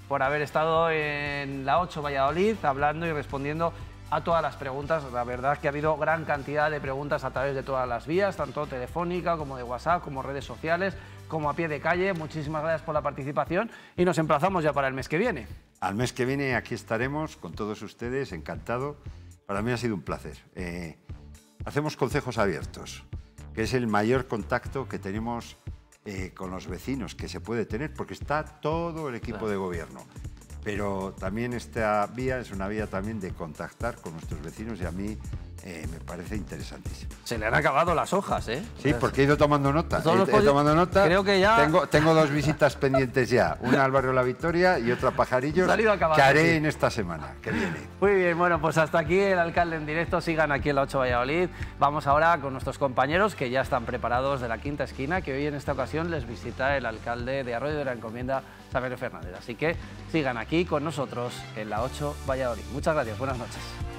por haber estado en la 8 Valladolid hablando y respondiendo a todas las preguntas. La verdad que ha habido gran cantidad de preguntas a través de todas las vías, tanto telefónica como de WhatsApp, como redes sociales, como a pie de calle. Muchísimas gracias por la participación y nos emplazamos ya para el mes que viene.
Al mes que viene aquí estaremos con todos ustedes, encantado. Para mí ha sido un placer. Eh, hacemos consejos abiertos, que es el mayor contacto que tenemos eh, con los vecinos que se puede tener, porque está todo el equipo de gobierno pero también esta vía es una vía también de contactar con nuestros vecinos y a mí eh, me parece interesantísimo. Se le han acabado las hojas, ¿eh? Sí, pues porque he ido tomando nota. He, ido tomando nota. Creo que ya... Tengo, dos visitas pendientes ya. Una al barrio La Victoria y otra a Pajarillos, que haré en esta semana que viene.
Muy bien, bueno, pues hasta aquí el alcalde en directo. Sigan aquí en la 8 Valladolid. Vamos ahora con nuestros compañeros que ya están preparados de la quinta esquina, que hoy en esta ocasión les visita el alcalde de Arroyo de la Encomienda, Saberio Fernández. Así que sigan aquí con nosotros en la 8 Valladolid. Muchas gracias, buenas noches.